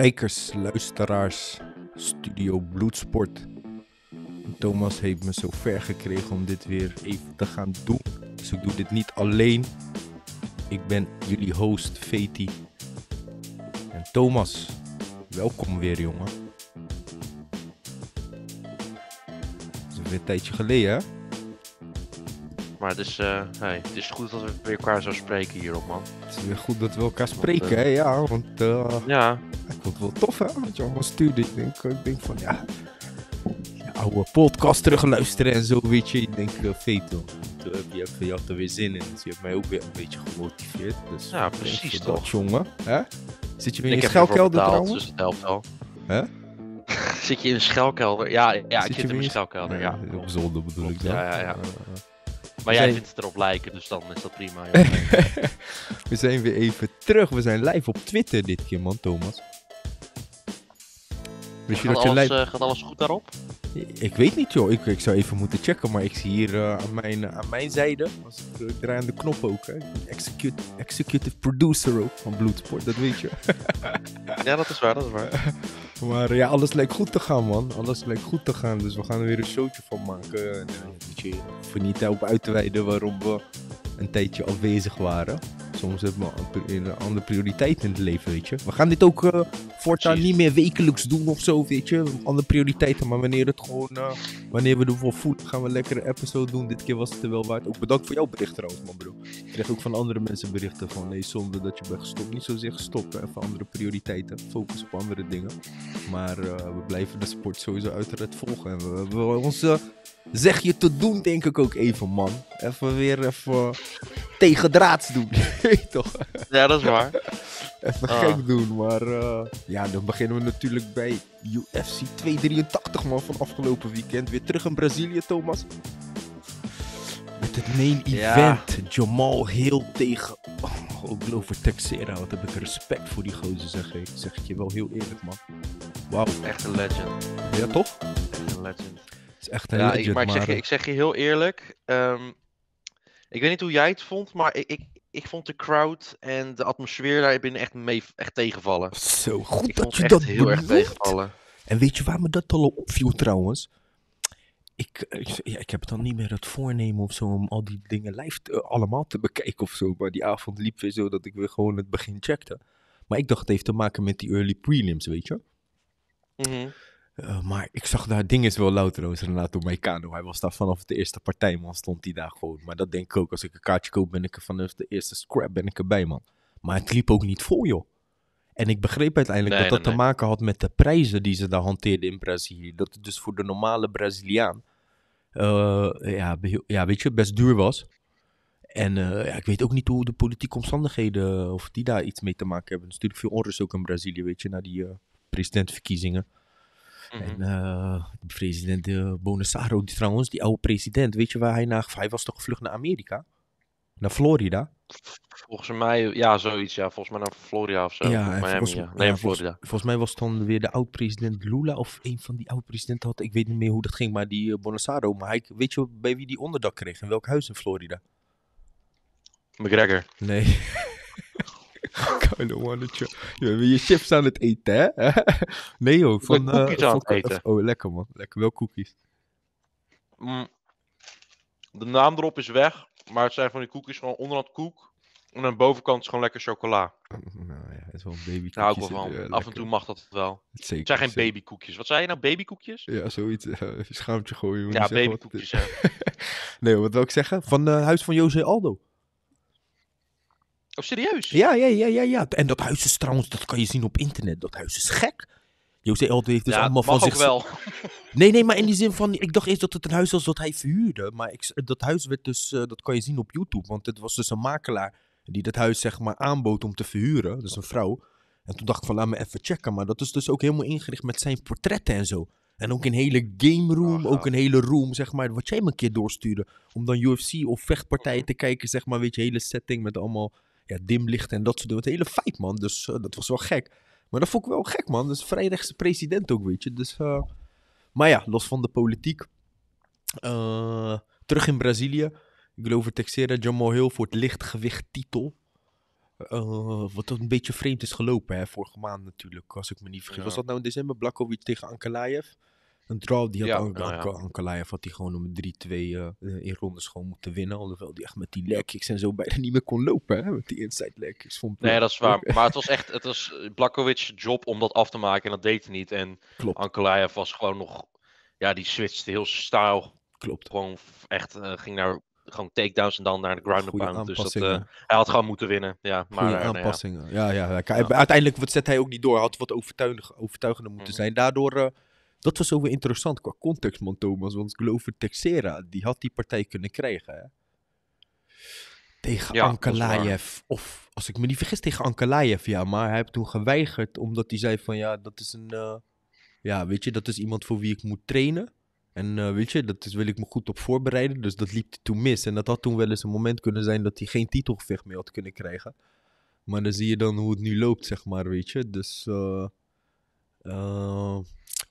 kijkers, luisteraars, Studio Bloedsport. Thomas heeft me zo ver gekregen om dit weer even te gaan doen. Dus ik doe dit niet alleen. Ik ben jullie host, Feti. En Thomas, welkom weer, jongen. Het is weer een tijdje geleden, hè? Maar het is, eh, het is goed dat we weer elkaar zo spreken hierop, man. Het is weer goed dat we elkaar spreken, eh, hè? Ja, want... Eh, ja, wel tof, hè? Want je allemaal stuurde. Ik denk, ik denk van, ja, oude podcast terugluisteren en zo, weet je. Ik denk, uh, veto. je, hebt had er weer zin in. Dus je hebt mij ook weer een beetje gemotiveerd. Dus ja, precies toch. Dat, jongen. Hè? Zit je weer in een schelkelder trouwens? Dus het helpt wel. Hè? zit je in een schelkelder? Ja, ja ik zit in een schelkelder, ja. Op zonde bedoel ik dan. Ja, ja, ja. Maar jij vindt het erop lijken, dus dan is dat prima. we zijn weer even terug. We zijn live op Twitter dit keer, man, Thomas gaat, alles, eh, alles goed daarop? Ik weet niet joh, ik, ik zou even moeten checken, maar ik zie hier eh, aan, mijn, eh, aan mijn zijde, als ik, ik draai aan de knop ook, hè. Execute, executive producer ook van Bloodsport, dat weet je. ja, dat is waar, dat is waar. maar ja, alles lijkt goed te gaan man, alles lijkt goed te gaan, dus we gaan er weer een showtje van maken. En, voor niet op uit te wijden waarom we een tijdje afwezig waren soms hebben we een andere prioriteit in het leven, weet je. We gaan dit ook uh, voortaan niet meer wekelijks doen of zo, weet je. Andere prioriteiten, maar wanneer het gewoon, eh, wanneer we ervoor voelen, gaan we een lekkere episode doen. Dit keer was het er wel waard. Ook bedankt voor jouw bericht trouwens, man bro. Ik krijg ook van andere mensen berichten van, nee, zonde dat je bent gestopt. Niet zozeer gestopt, even andere prioriteiten, focus op andere dingen. Maar eh, we blijven de sport sowieso uiteraard volgen. En we hebben onze zeg je te doen, denk ik ook even, man. Even weer even tegendraads doen. Weet toch? Ja, dat is waar. Even ah. gek doen, maar eh, ja, dan beginnen we natuurlijk bij UFC 283 man van afgelopen weekend. Weer terug in Brazilië, Thomas. Met het main event. Jamal heel tegen oh, Glover Texera. Wat heb ik respect voor die gozer, zeg ik. Zeg ik je wel heel eerlijk, man. Wauw. Echt een legend. Ja, toch? Echt een legend. Is echt een ja, legend, ik, maar, ik, zeg je, eh, ik zeg je heel eerlijk. Ehm, ik weet niet hoe jij het vond, maar ik, ik, ik vond de crowd en de atmosfeer daar binnen echt, mee, echt tegenvallen. Zo goed dat je dat heel erg tegenvallen. En weet je waar me dat al opviel trouwens? Eh, ik, ja, ik heb dan niet meer het voornemen of zo om al die dingen live eh, allemaal te bekijken of zo. Maar die avond liep weer zo dat ik weer gewoon het begin checkte. Maar ik dacht het heeft te maken met die early prelims, weet je? Mm eh, maar ik zag daar ding is wel Loutero's Renato Meicano. Hij was daar vanaf de eerste partij, man. Stond hij daar gewoon. Maar dat denk ik ook. Als ik een kaartje koop, ben ik er vanaf de eerste scrap ben ik erbij, man. Maar het liep ook niet vol, joh. En ik begreep uiteindelijk dat dat te maken had met de prijzen die ze daar hanteerden in Brazilië. Dat het dus voor de normale Braziliaan, eh, ja, ja, weet je, best duur was. En eh, ja, ik weet ook niet hoe de politieke omstandigheden, of die daar iets mee te maken hebben. Er is natuurlijk veel onrust ook in Brazilië, weet je, na die presidentverkiezingen. En uh, president uh, die, trouwens, die oude president, weet je waar hij naar... Hij was toch gevlucht naar Amerika? Naar Florida? Volgens mij, ja, zoiets. Ja, volgens mij naar Florida of zo. Ja, volgens, Florida. Volgens, mij was het dan weer de oud-president Lula of een van die oud-presidenten had... Ik weet niet meer hoe dat ging, maar die uh, eh, Bonasaro. Maar hij, weet je bij wie die onderdak kreeg? In welk huis in Florida? McGregor. Nee. Koude mannetje. Je bent je chips aan het eten, hè? nee, joh. Van, eh, cookies aan het eten. Oh, lekker, man. Lekker. Wel cookies. Mm. De naam erop is weg, maar het zijn van die koekjes gewoon onderhand koek. En aan de bovenkant is gewoon lekker chocola. Nou ja, het is wel een baby Daar wel van. Af en toe mag dat wel. Zeker, het zijn geen babykoekjes. Wat zei je nou, babykoekjes? Ja, zoiets. Uh, schaamtje gooien. Ja, babykoekjes. nee, wat wil ik zeggen? Van uh, Huis van José Aldo. Of oh, serieus? Ja, ja, ja, ja, ja. En dat huis is trouwens, dat kan je zien op internet. Dat huis is gek. José heeft dus ja, allemaal van zich... wel. Nee, nee, maar in die zin van... Ik dacht eerst dat het een huis was dat hij verhuurde. Maar dat huis werd dus... Eh, dat kan je zien op YouTube. Want het was dus een makelaar die dat huis zeg maar aanbood om te verhuren. Dat is een vrouw. En toen dacht ik van, laat me even checken. Maar dat is dus ook helemaal ingericht met zijn portretten en zo. En ook een hele game room, ook een hele room, zeg maar, wat jij me een keer doorstuurde. Om dan UFC of vechtpartijen mhm. te kijken, zeg maar, weet je, hele setting met allemaal ja, dimlicht en dat soort dingen. Het hele feit, man. Dus eh, dat was wel gek. Maar dat vond ik wel gek, man. Dus vrijrechtse president ook, weet je. Dus, eh, maar ja, los van de politiek. Eh, terug in Brazilië. Ik geloof over Texera Jamal Hill voor het lichtgewicht titel. Uh, wat een beetje vreemd is gelopen, hè, vorige maand natuurlijk, als ik me niet vergis. Was dat nou in december Blakkovic tegen Ankalaev? Een draw die had nou Ankalaev had hij gewoon om 3-2 uh, eh, eh, in rondes gewoon moeten winnen. Alhoewel hij echt met die lekjes Ik en zo bijna niet meer kon lopen. Hè? Met die inside lekjes. nee, dat is waar. maar het was echt, het was eh, Blakovic's job om dat af te maken. En dat deed hij niet. En Ankelayev was gewoon nog, ja, die switchte heel stijl. Klopt. Gewoon echt ging naar gewoon takedowns en dan naar de ground up aan. Dus dat, uh, hij had gewoon moeten winnen. Ja, maar, nou aanpassingen. ja. Ja, Uiteindelijk wat zet hij ook niet door. Hij Had wat overtuigende overtuigender moeten mhm. zijn. Daardoor dat was ook wel interessant qua context, man, Thomas. Want Glover Texera, die had die partij kunnen krijgen. Hè? Tegen ja, Of als ik me niet vergis, tegen Ankalaev, ja. Maar hij heeft toen geweigerd, omdat hij zei van ja, dat is een. Eh, ja, weet je, dat is iemand voor wie ik moet trainen. En eh, weet je, dat is, wil ik me goed op voorbereiden. Dus dat liep toen mis. En dat had toen wel eens een moment kunnen zijn dat hij geen titelgevecht meer had kunnen krijgen. Maar dan zie je dan hoe het nu loopt, zeg maar, weet je. Dus. Eh,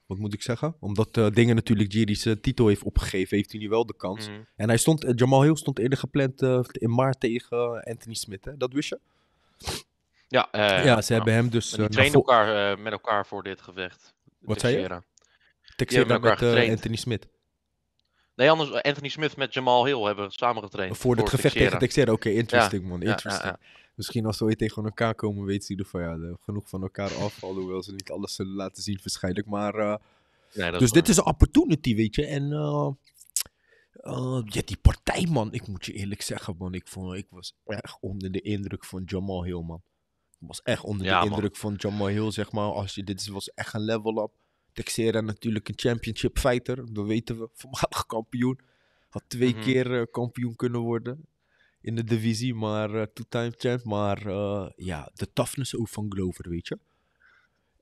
wat moet ik zeggen? Omdat eh, dingen natuurlijk Jiri's uh, eh, titel heeft opgegeven, heeft hij nu wel de kans. Mhm. En hij stond, eh, Jamal Hill stond eerder gepland in maart tegen Anthony Smith, hè? dat wist je? Ja, ja ze hebben hem dus... Die trainen elkaar, met elkaar voor dit gevecht. Wat zei je? Texera met, Anthony Smith. Nee, anders Anthony Smith met Jamal Hill hebben samen getraind. Voor, het gevecht tegen Texera, oké, interesting man, interesting misschien als ze tegen elkaar komen, weten ze er ieder ja, eh, genoeg van elkaar afvallen. Hoewel ze niet alles zullen laten zien, waarschijnlijk. Maar, eh, dus dit is een opportunity, weet je. En uh, ja, die partij, man. Ik moet je eerlijk zeggen, man. Ik, vond, ik was echt onder de indruk van Jamal Hill, man. Ik was echt onder de indruk van Jamal Hill, zeg maar. Als je, dit was echt een level-up. Texera natuurlijk een championship fighter. Dat weten we. Voormalig kampioen. Had twee mhm. keer kampioen kunnen worden in de divisie, maar uh, two-time champ. Maar eh, ja, de toughness ook van Glover, weet je.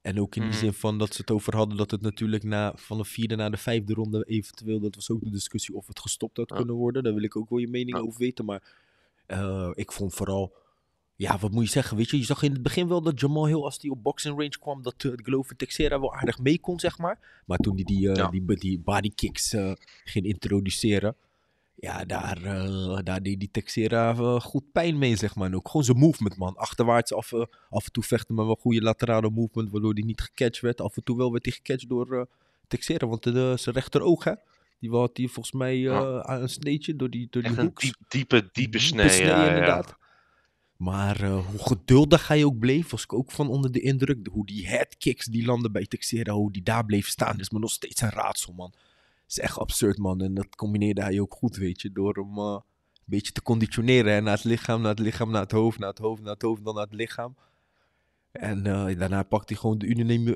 En ook in die hmm. zin van dat ze het over hadden dat het natuurlijk na, van de vierde naar de vijfde ronde eventueel, dat was ook de discussie of het gestopt had kunnen worden. Daar wil ik ook wel je mening over weten. Maar eh, ik vond vooral, ja, wat moet je zeggen? Weet je, je zag in het begin wel dat Jamal heel als die op boxing range kwam, dat Glover Texera wel aardig mee kon, zeg maar. Maar toen hij die, uh, die, die body kicks ging introduceren, ja, daar, eh, daar deed die Texera eh, goed pijn mee, zeg maar. ook gewoon zijn movement, man. Achterwaarts af, eh, af en toe vechten met wel goede laterale movement, waardoor hij niet gecatcht werd. Af en toe wel werd hij gecatcht door Texera, want de, zijn rechteroog, hè. Die had hij volgens mij aan een sneetje door die, door die diepe, diepe snee, diepe snee ja, inderdaad. Maar hoe geduldig hij ook bleef, was ik ook van onder de indruk. Hoe die headkicks die landen bij Texera, hoe die daar bleef staan, is me nog steeds een raadsel, man is echt absurd, man. En dat combineerde hij ook goed, weet je. Door hem eh, een beetje te conditioneren. Hè? Naar het lichaam, naar het lichaam, naar het hoofd, naar het hoofd, naar het hoofd, dan naar het lichaam. En eh, daarna pakt hij gewoon de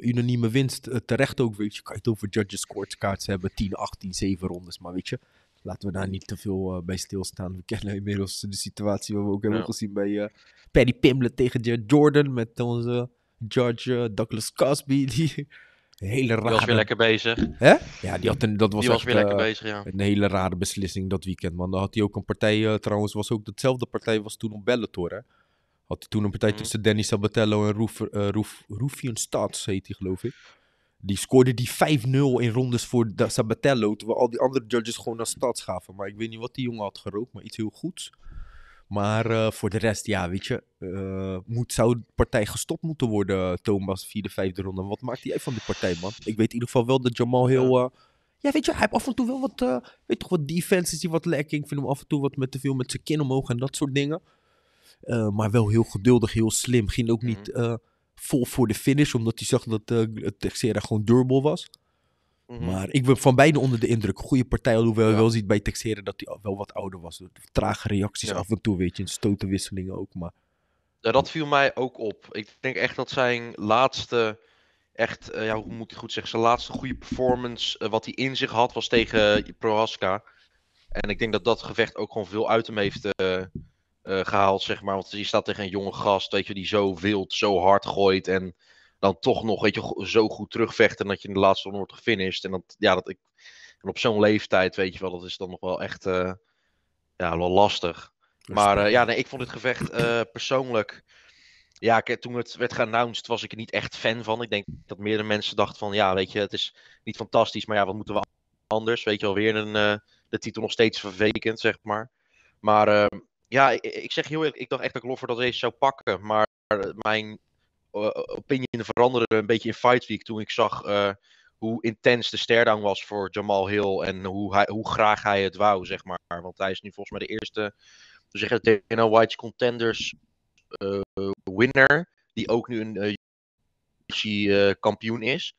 unanieme, winst. Eh, terecht ook, weet je. Kan je het over judges scorecards hebben. 10, 18, 7 rondes. Maar weet je, laten we daar niet te veel uh, bij stilstaan. We kennen inmiddels de situatie waar we ook hebben gezien bij Paddy Pimble tegen Jordan. Met onze judge Douglas Cosby. Die hele rare... Die was weer lekker bezig. Hè? Ja, die had een, dat was, weer lekker eh, bezig, ja. Een hele rare beslissing dat weekend, man. Dan had hij ook een partij, eh, trouwens, was ook dezelfde partij was toen op Bellator, Had hij toen een partij mhm. tussen Danny Sabatello en Roef, uh, heet hij, geloof ik. Die scoorde die 5-0 in rondes voor Sabatello, terwijl al die andere judges gewoon naar Stats gaven. Maar ik weet niet wat die jongen had gerookt, maar iets heel goeds. Maar eh, voor de rest, ja, weet je, eh, moet, zou de partij gestopt moeten worden, Thomas, vierde, vijfde ronde. Wat maakt jij van die partij, man? Ik weet in ieder geval wel dat Jamal heel... Eh, ja, weet je, hij heeft af en toe wel wat, weet toch, wat defense die wat lekking. Ik vind hem af en toe wat met te veel met zijn kin omhoog en dat soort dingen. maar wel heel geduldig, heel slim. Ging ook niet mhm. vol voor de finish, omdat hij zag dat Texera gewoon durable was. Mhm. Maar ik ben van beide onder de indruk. Goede partij, hoewel je wel ziet bij texteren dat hij wel wat ouder was. Trage reacties af en toe, weet je. En stotenwisselingen ook, maar... Ja, dat viel mij ook op. Ik denk echt dat zijn laatste, echt, eh, ja, hoe moet ik goed zeggen, zijn laatste goede performance, eh, wat hij in zich had, was tegen Prohaska. En ik denk dat dat gevecht ook gewoon veel uit hem heeft eh, gehaald, zeg maar. Want hij staat tegen een jonge gast, weet je, die zo wild, zo hard gooit en dan toch nog weet je, zo goed terugvechten dat je in de laatste ronde wordt gefinished. En, dat, ja, dat ik, en op zo'n leeftijd, weet je wel, dat is dan nog wel echt eh, ja, wel lastig. Maar eh, ja, nee, ik vond het gevecht eh, persoonlijk. Ja, toen het werd geannounced was ik er niet echt fan van. Ik denk dat meerdere mensen dachten van, ja, weet je, het is niet fantastisch, maar ja, wat moeten we anders? Weet je wel, weer een, de titel nog steeds vervekend, zeg maar. Maar ehm, ja, ik, ik, zeg heel eerlijk, ik dacht echt dat Glover dat race zou pakken. Maar mijn eh, opinion veranderde een beetje in Fight Week toen ik zag eh, hoe intens de sterdang was voor Jamal Hill en hoe, hij, hoe graag hij het wou, zeg maar. Want hij is nu volgens mij de eerste, we zeggen Dana White's Contenders eh, winner, die ook nu een uh, kampioen is.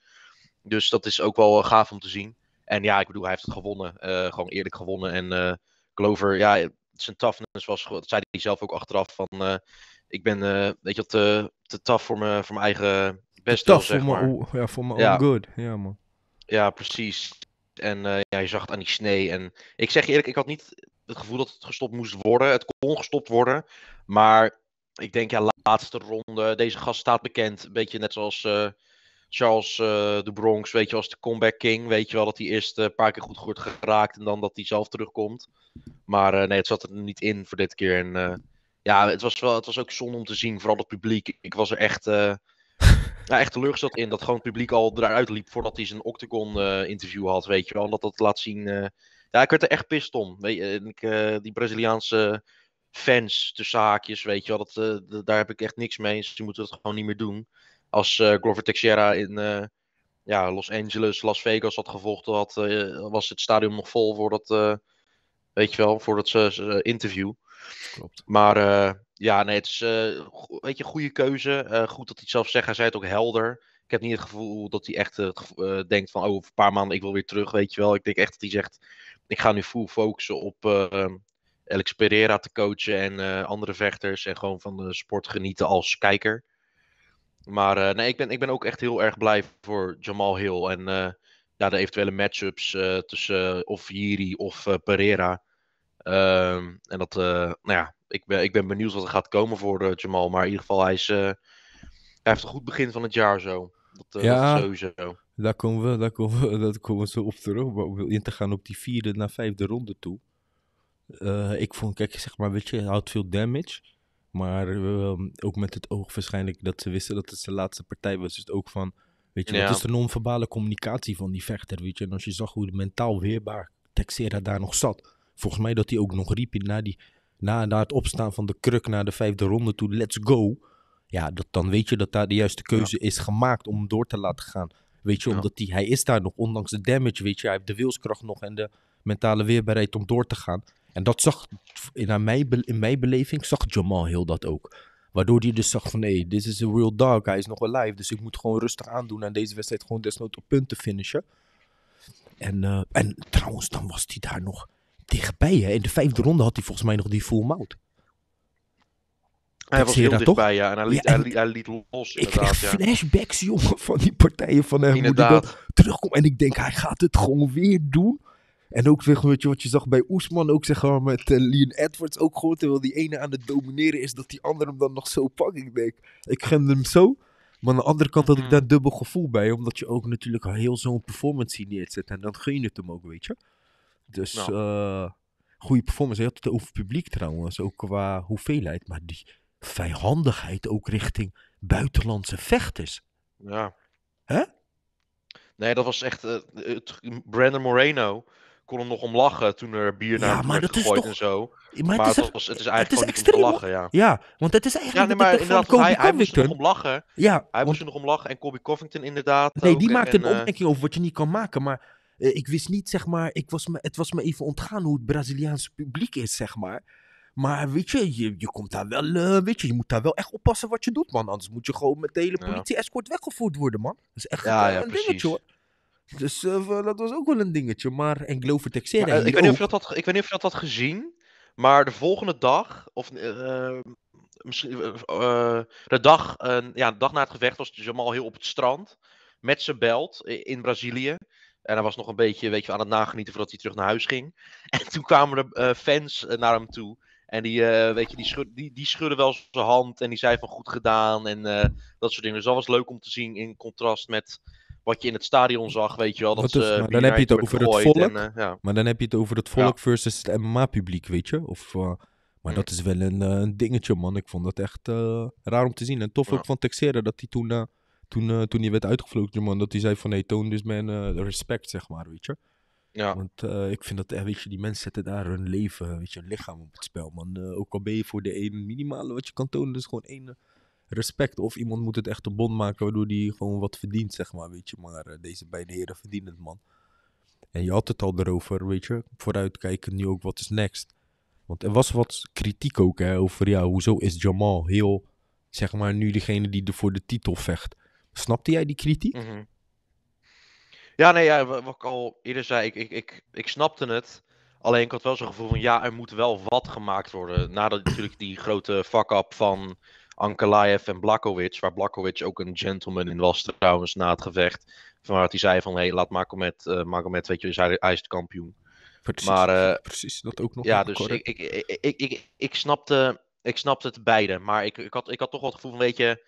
Dus dat is ook wel gaaf om te zien. En ja, ik bedoel, hij heeft het gewonnen. gewoon eerlijk gewonnen. En Clover ja, zijn toughness was, dat zei hij zelf ook achteraf, van ik ben eh, je wat te, eh, te tough voor mijn, voor mijn eigen beste zeg maar. ja, voor mijn own good. Ja, man. Ja, precies. En eh, ja, je zag het aan die snee. En ik zeg je eerlijk, ik had niet het gevoel dat het gestopt moest worden. Het kon gestopt worden. Maar ik denk, ja, laatste ronde. Deze gast staat bekend. Een beetje net zoals uh, Charles de Bronx. Weet je, als de comeback king. Weet je wel dat hij eerst een paar keer goed wordt geraakt. En dan dat hij zelf terugkomt. Maar nee, het zat er niet in voor dit keer. En ja, het was, wel, het was ook zonde om te zien, vooral het publiek. Ik was er echt, uh, ja, echt teleurgesteld in dat gewoon het publiek al eruit liep voordat hij zijn Octagon-interview eh, had, weet je wel. Dat dat laat zien. Eh, ja, ik werd er echt pist om. Weet je, die Braziliaanse fans tussen haakjes, weet je wel, dat, daar heb ik echt niks mee. Ze dus moeten dat gewoon niet meer doen. Als Glover Teixeira in ja, Los Angeles, Las Vegas had gevolgd, had, was het stadion nog vol voordat, dat, weet je wel, ze, ze interview. Klopt. Maar eh, ja, nee, het is eh, weet je, goede keuze. Eh, goed dat hij het zelf zegt. Hij zei het ook helder. Ik heb niet het gevoel dat hij echt denkt van, oh, over een paar maanden ik wil weer terug, weet je wel. Ik denk echt dat hij zegt, ik ga nu full focussen op uh, Alex Pereira te coachen en andere vechters en gewoon van de sport genieten als kijker. Maar nee, ik ben, ik ben ook echt heel erg blij voor Jamal Hill en ja, de eventuele matchups tussen of Jiri of Pereira. Ehm, en dat, eh, nou ja, ik ben, ik ben benieuwd wat er gaat komen voor eh, Jamal. Maar in ieder geval, hij, is, eh, heeft een goed begin van het jaar zo. Dat, ja, sowieso. Daar komen, we, daar, komen we, daar komen we zo op terug. Maar om in te gaan op die vierde naar vijfde ronde toe. ik vond, kijk, zeg maar, weet je, houdt veel damage. Maar ehm, ook met het oog waarschijnlijk dat ze wisten dat het zijn laatste partij was. Dus ook van, weet je, wat is de non-verbale communicatie van die vechter, weet je. En als je zag hoe de mentaal weerbaar Texera daar nog zat. Volgens mij dat hij ook nog riep na, die, na, na het opstaan van de kruk naar de vijfde ronde toe, let's go. Ja, dat, dan weet je dat daar de juiste keuze is gemaakt om door te laten gaan. Weet je, omdat die, hij is daar nog, ondanks de damage, weet je. Hij heeft de wilskracht nog en de mentale weerbaarheid om door te gaan. En dat zag, in mijn, in mijn beleving, zag Jamal heel dat ook. Waardoor hij dus zag van, hé, hey, dit is een real dog. Hij is nog wel live, dus ik moet gewoon rustig aandoen aan deze wedstrijd. Gewoon desnoods op punten finishen. En, eh, en trouwens, dan was hij daar nog dichtbij. Hè? In de vijfde ronde had hij volgens mij nog die full mount. Hij was heel dichtbij, ja. En hij liet, ja, en hij, liet, los, Ik krijg ja. flashbacks, jongen, van die partijen van hem. Hoe die terugkomt. En ik denk, hij gaat het gewoon weer doen. En ook weet je, wat je zag bij Oesman, ook zeg maar met uh, Leon Edwards ook gewoon. Terwijl die ene aan het domineren is, dat die andere hem dan nog zo pakt. Ik denk, ik gun hem zo. Maar aan de andere kant had ik mhm. daar dubbel gevoel bij. Omdat je ook natuurlijk heel zo'n performance neerzet. En dan gun je het hem ook, weet je. Dus eh goede performance. Je had het over publiek trouwens, ook qua hoeveelheid. Maar die vijandigheid ook richting buitenlandse vechters. Ja. Hè? Nee, dat was echt... Eh, Brandon Moreno kon hem nog om lachen toen er bier naar ja, maar gegooid toch... en zo. Maar, het, is, het, was, het is eigenlijk extreem, om te lachen, ja. Ja, want het is eigenlijk ja, maar inderdaad, Kobe hij, moest er nog om lachen. Ja, hij moest er nog om lachen en Colby Covington inderdaad Nee, die maakte een eh, opmerking over wat je niet kan maken, maar eh, ik wist niet, zeg maar, ik was me, het was me even ontgaan hoe het Braziliaanse publiek is, zeg maar. Maar weet je, je, je komt daar wel, eh, weet je, je moet daar wel echt oppassen wat je doet, man. Anders moet je gewoon met de hele politie-escort weggevoerd worden, man. Dat is echt ja, ja, een precies. dingetje, hoor. Dus eh, dat was ook wel een dingetje, maar... En Glover Texera ik, weet niet of je dat ik weet niet of je dat had gezien, maar de volgende dag, of misschien de dag, ja, de dag na het gevecht was allemaal heel op het strand. Met zijn belt in Brazilië. En hij was nog een beetje weet je, aan het nagenieten voordat hij terug naar huis ging. En toen kwamen er eh, fans eh, naar hem toe. En die, eh, weet je, die, die, die schudden wel zijn hand en die zei van goed gedaan en dat soort dingen. Dus dat was leuk om te zien in contrast met wat je in het stadion zag, weet je wel. Dat, dat dan heb je het over het volk, maar dan heb je het over het volk versus het MMA-publiek, weet je. Of, maar dat mm. is wel een, dingetje, man. Ik vond dat echt raar om te zien. En tof ook van Texera dat hij toen toen, eh, toen hij werd uitgevlogen, man, dat hij zei van... Hey, toon dus man eh, respect, zeg maar, weet je. Ja. Want eh, ik vind dat, weet je, die mensen zetten daar hun leven, weet je, hun lichaam op het spel, man. ook al ben je voor de één minimale wat je kan tonen, dus gewoon één respect. Of iemand moet het echt een bond maken, waardoor die gewoon wat verdient, zeg maar, weet je. Maar deze beide heren verdienen het, man. En je had het al erover, weet je, vooruitkijken nu ook, wat is next? Want er was wat kritiek ook, hè, over, ja, hoezo is Jamal heel, zeg maar, nu degene die er voor de titel vecht. Snapte jij die kritiek? Mhm. Ja, nee, ja, wat ik al eerder zei, ik, ik, ik, ik snapte het. Alleen ik had wel zo'n gevoel van, ja, er moet wel wat gemaakt worden. Nadat natuurlijk die grote fuck-up van Ankalaev en Blakowicz, waar Blakowicz ook een gentleman in was trouwens na het gevecht. Van waar hij zei van, hé, hey, laat Magomed, uh, eh, Magomed, weet je, dus hij is de kampioen. Precies, maar, uh, precies, dat ook nog. Ja, dus ik, ik, ik, ik, ik, ik, snapte, ik snapte het beide. Maar ik, ik, had, ik had toch wel het gevoel van, weet je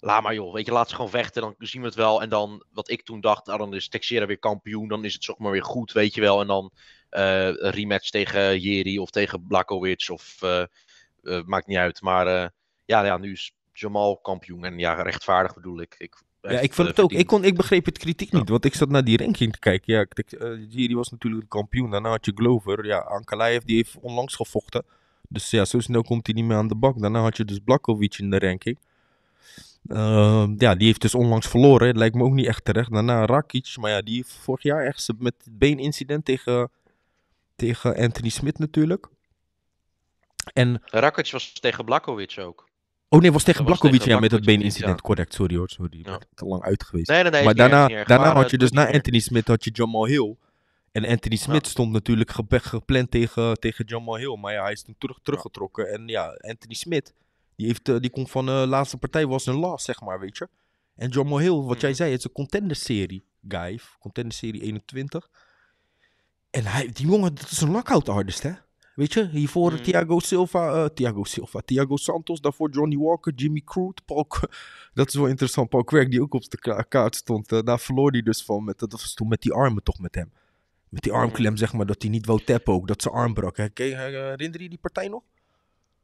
laat maar joh, weet je, laat ze gewoon vechten, dan zien we het wel. En dan, wat ik toen dacht, ah, dan is Texera weer kampioen, dan is het zeg maar weer goed, weet je wel. En dan uh, rematch tegen Jiri of tegen Blakowicz of eh, eh, maakt niet uit. Maar ja, ja, nu is Jamal kampioen en ja, rechtvaardig bedoel ik. ik ja, ik vond het ook. Ik, kon, ik begreep het kritiek niet, want ik zat naar die ranking te kijken. Ja, Jiri was natuurlijk de kampioen, daarna had je Glover. Ja, Ankalaev die heeft onlangs gevochten. Dus ja, zo snel komt hij niet meer aan de bak. Daarna had je dus Blakowicz in de ranking. Ehm, ja, die heeft dus onlangs verloren. Het lijkt me ook niet echt terecht. Daarna Rakic. Maar ja, die vorig jaar echt met het beenincident tegen, tegen Anthony smith natuurlijk. En... Rakic was tegen Blakowicz ook. Oh nee, was tegen Blakowicz ja, met dat beenincident. Correct, sorry hoor. Sorry, ik te lang uit geweest. maar daarna, daarna had je dus na Anthony smith had je Jamal Hill. En Anthony smith stond natuurlijk gepland tegen, tegen Jamal Hill. Maar ja, hij is toen terug, teruggetrokken. En ja, Anthony smith die, heeft, eh, die komt van de eh, laatste partij, was een last, zeg maar, weet je. En John Mohill, wat mhm. jij zei, het is een contender-serie, guy. Contender-serie 21. En hij, die jongen, dat is een knockout artist, hè. Weet je, hiervoor mhm. Thiago Silva, uh, Thiago Silva, Thiago Santos, daarvoor Johnny Walker, Jimmy Crute, Paul... dat is wel interessant, Paul Craig, die ook op de kaart stond. daar verloor hij dus van, met, dat was toen met die armen toch met hem. Met die armklem, mhm. zeg maar, dat hij niet wou tappen ook, dat zijn arm brak. Herinner je die partij nog?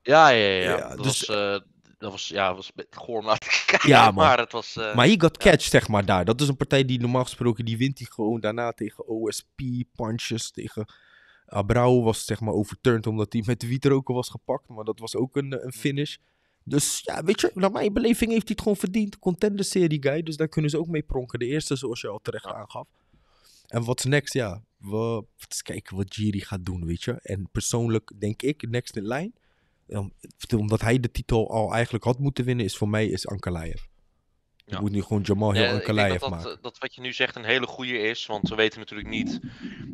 Ja, ja, ja. dat, dus... was, uh, dat was, ja, was gewoon te kijken. maar, het was, eh, maar he got catch, zeg maar, daar. Dat is een partij die normaal gesproken, die wint hij gewoon daarna tegen OSP, punches, tegen... Abrau was zeg maar overturned omdat hij met de wietroken was gepakt. Maar dat was ook een, een mm. finish. Dus ja, weet je, naar mijn beleving heeft hij het gewoon verdiend. Contender serie guy, dus daar kunnen ze ook mee pronken. De eerste, zoals je al terecht aangaf. En wat's next, ja. We, eens kijken wat Jiri gaat doen, weet je. En persoonlijk denk ik, next in line omdat hij de titel al eigenlijk had moeten winnen, is voor mij is Ankalaev. Je moet nu gewoon Jamal heel ja, Ankalaev dat, maken. Dat, dat wat je nu zegt een hele goede is, want we weten natuurlijk niet...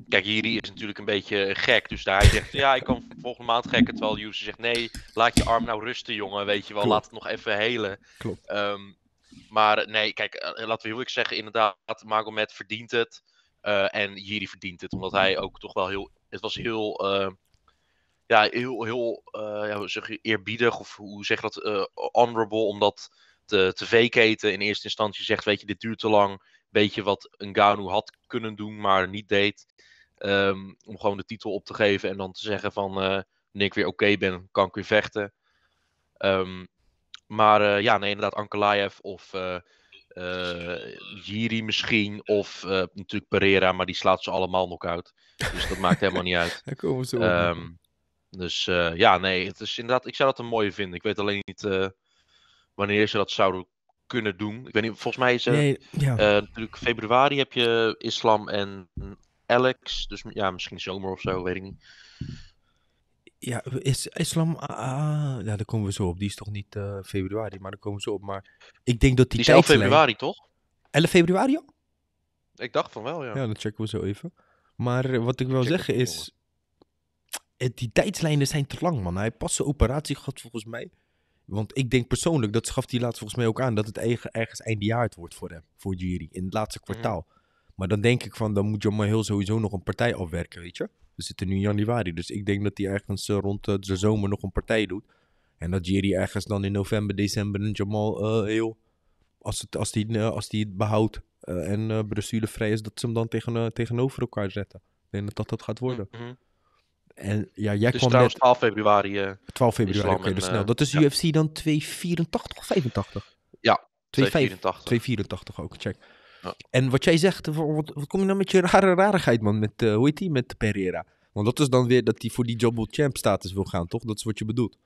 Kijk, Jiri is natuurlijk een beetje gek, dus daar hij zegt... ja, ik kan volgende maand gekken, terwijl Juse zegt... nee, laat je arm nou rusten, jongen, weet je wel. Laat het nog even helen. Klopt. Ehm, maar nee, kijk, eh, eh, laten we heel ik zeggen, inderdaad, Magomed verdient het. Eh, en Jiri verdient het, omdat hij ook toch wel heel... Het was heel ja, heel, heel eh, ja, zeg je, eerbiedig of hoe zeg je dat, eh, honorable, omdat de tv-keten in eerste instantie zegt, weet je, dit duurt te lang. Weet je wat een Ngannou had kunnen doen, maar niet deed. Ehm, om gewoon de titel op te geven en dan te zeggen van, wanneer eh, ik weer oké ben, kan ik weer vechten. Ehm, maar ja, nee, inderdaad, Ankalaev of uh, Jiri misschien. Of natuurlijk Pereira, maar die slaat ze allemaal nog uit Dus dat maakt helemaal niet uit. Daar komen ze um, dus eh, ja, nee, het is inderdaad, ik zou dat een mooie vinden. Ik weet alleen niet eh, wanneer ze dat zouden kunnen doen. Ik weet niet, volgens mij is uh, natuurlijk februari heb je Islam en Alex. Dus ja, misschien zomer of zo, weet ik niet. Ja, is, Islam, ah, ah ja, daar komen we zo op. Die is toch niet februari, maar daar komen we zo op. Maar ik denk dat die, die is 11 februari, toch? 11 februari Ik dacht van wel, ja. Ja, dat checken we zo even. Maar wat ik wil zeggen is, eh, die tijdslijnen zijn te lang, man. Hij past de operatie gehad volgens mij. Want ik denk persoonlijk, dat schaft hij laatst volgens mij ook aan, dat het ergens eindejaard wordt voor hem, voor Jury, in het laatste mhm. kwartaal. Maar dan denk ik van, dan moet Jamal heel sowieso nog een partij afwerken, weet je. We zitten nu in januari, dus ik denk dat hij ergens eh, rond eh, de zomer nog een partij doet. En dat Jiri ergens dan in november, december en Jamal heel, als hij als die, als die het behoudt en uh, vrij is, dat ze hem dan tegen, tegenover elkaar zetten. Ik denk dat dat, dat gaat worden. Mhm. En ja, dus trouwens 12 februari. 12 eh, februari, oké, dus snel. Eh, dat is UFC dan 284 of 85? Ja, 284. 284 ook, check. En wat jij zegt, wat, kom je nou met je rare rarigheid, man? Met, eh, hoe heet die? Met Pereira. Want dat is dan weer dat hij voor die Jumbo Champ status wil gaan, toch? Dat is wat je bedoelt.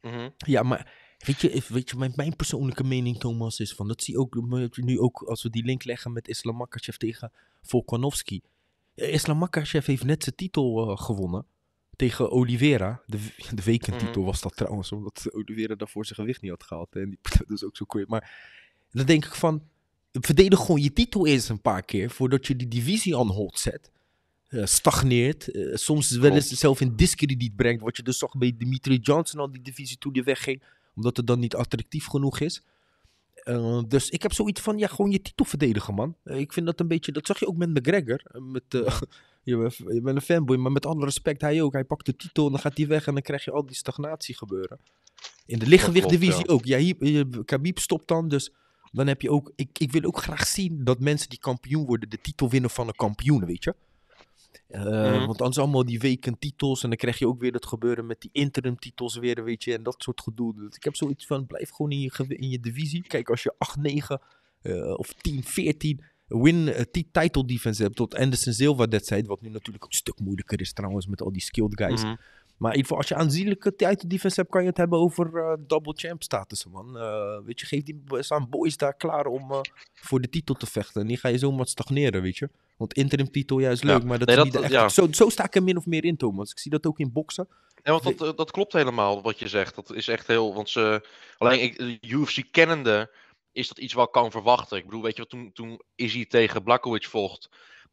Mm Ja, maar weet je, weet je mijn, mijn, persoonlijke mening, Thomas, is van... Dat zie je ook nu ook als we die link leggen met Islam Makachev tegen Volkanovski. Islam heeft net zijn titel eh, gewonnen tegen Oliveira. De, de weekendtitel mhm. was dat trouwens, omdat Oliveira daarvoor zijn gewicht niet had gehaald. En die dus ook zo kwijt. Maar dan denk ik van, verdedig gewoon je titel eens een paar keer voordat je die divisie aan hold zet. Eh, stagneert, eh, soms wel eens zelf in discrediet brengt. Wat je dus zag bij Dimitri Johnson al die divisie toen die wegging, omdat het dan niet attractief genoeg is. Eh, dus ik heb zoiets van, ja, gewoon je titel verdedigen, man. Eh, ik vind dat een beetje, dat zag je ook met McGregor. Eh, met, je, bent, een fanboy, maar met alle respect, hij ook. Hij pakt de titel en dan gaat hij weg en dan krijg je al die stagnatie gebeuren. In de lichtgewichtdivisie ook. Ja, hier, Khabib stopt dan, dus dan heb je ook... Ik, ik wil ook graag zien dat mensen die kampioen worden, de titel winnen van een kampioen, weet je. Uh, mm Want anders allemaal die weken titels. En dan krijg je ook weer dat gebeuren met die interim titels weer, weet je. En dat soort gedoe. Dus ik heb zoiets van, blijf gewoon in je, in je divisie. Kijk, als je 8-9 eh, of 10-14 win eh, title defense hebt. Tot Anderson Silva dat wat nu natuurlijk een stuk moeilijker is trouwens met al die skilled guys. Mhm. Maar in ieder geval, als je aanzienlijke tijd defense hebt, kan je het hebben over eh, double champ status, man. Eh, weet je, geef die staan boys daar klaar om eh, voor de titel te vechten. En die ga je zomaar stagneren, weet je. Want interim titel, ja, is leuk, maar dat, is niet echt... Zo, zo sta ik er min of meer in, Thomas. Ik zie dat ook in boksen. Nee, want dat, dat klopt helemaal, wat je zegt. Dat is echt heel... Want ze... Alleen, ik, UFC-kennende is dat iets wat ik kan verwachten. Ik bedoel, weet je toen, toen Izzy tegen Blakovic vocht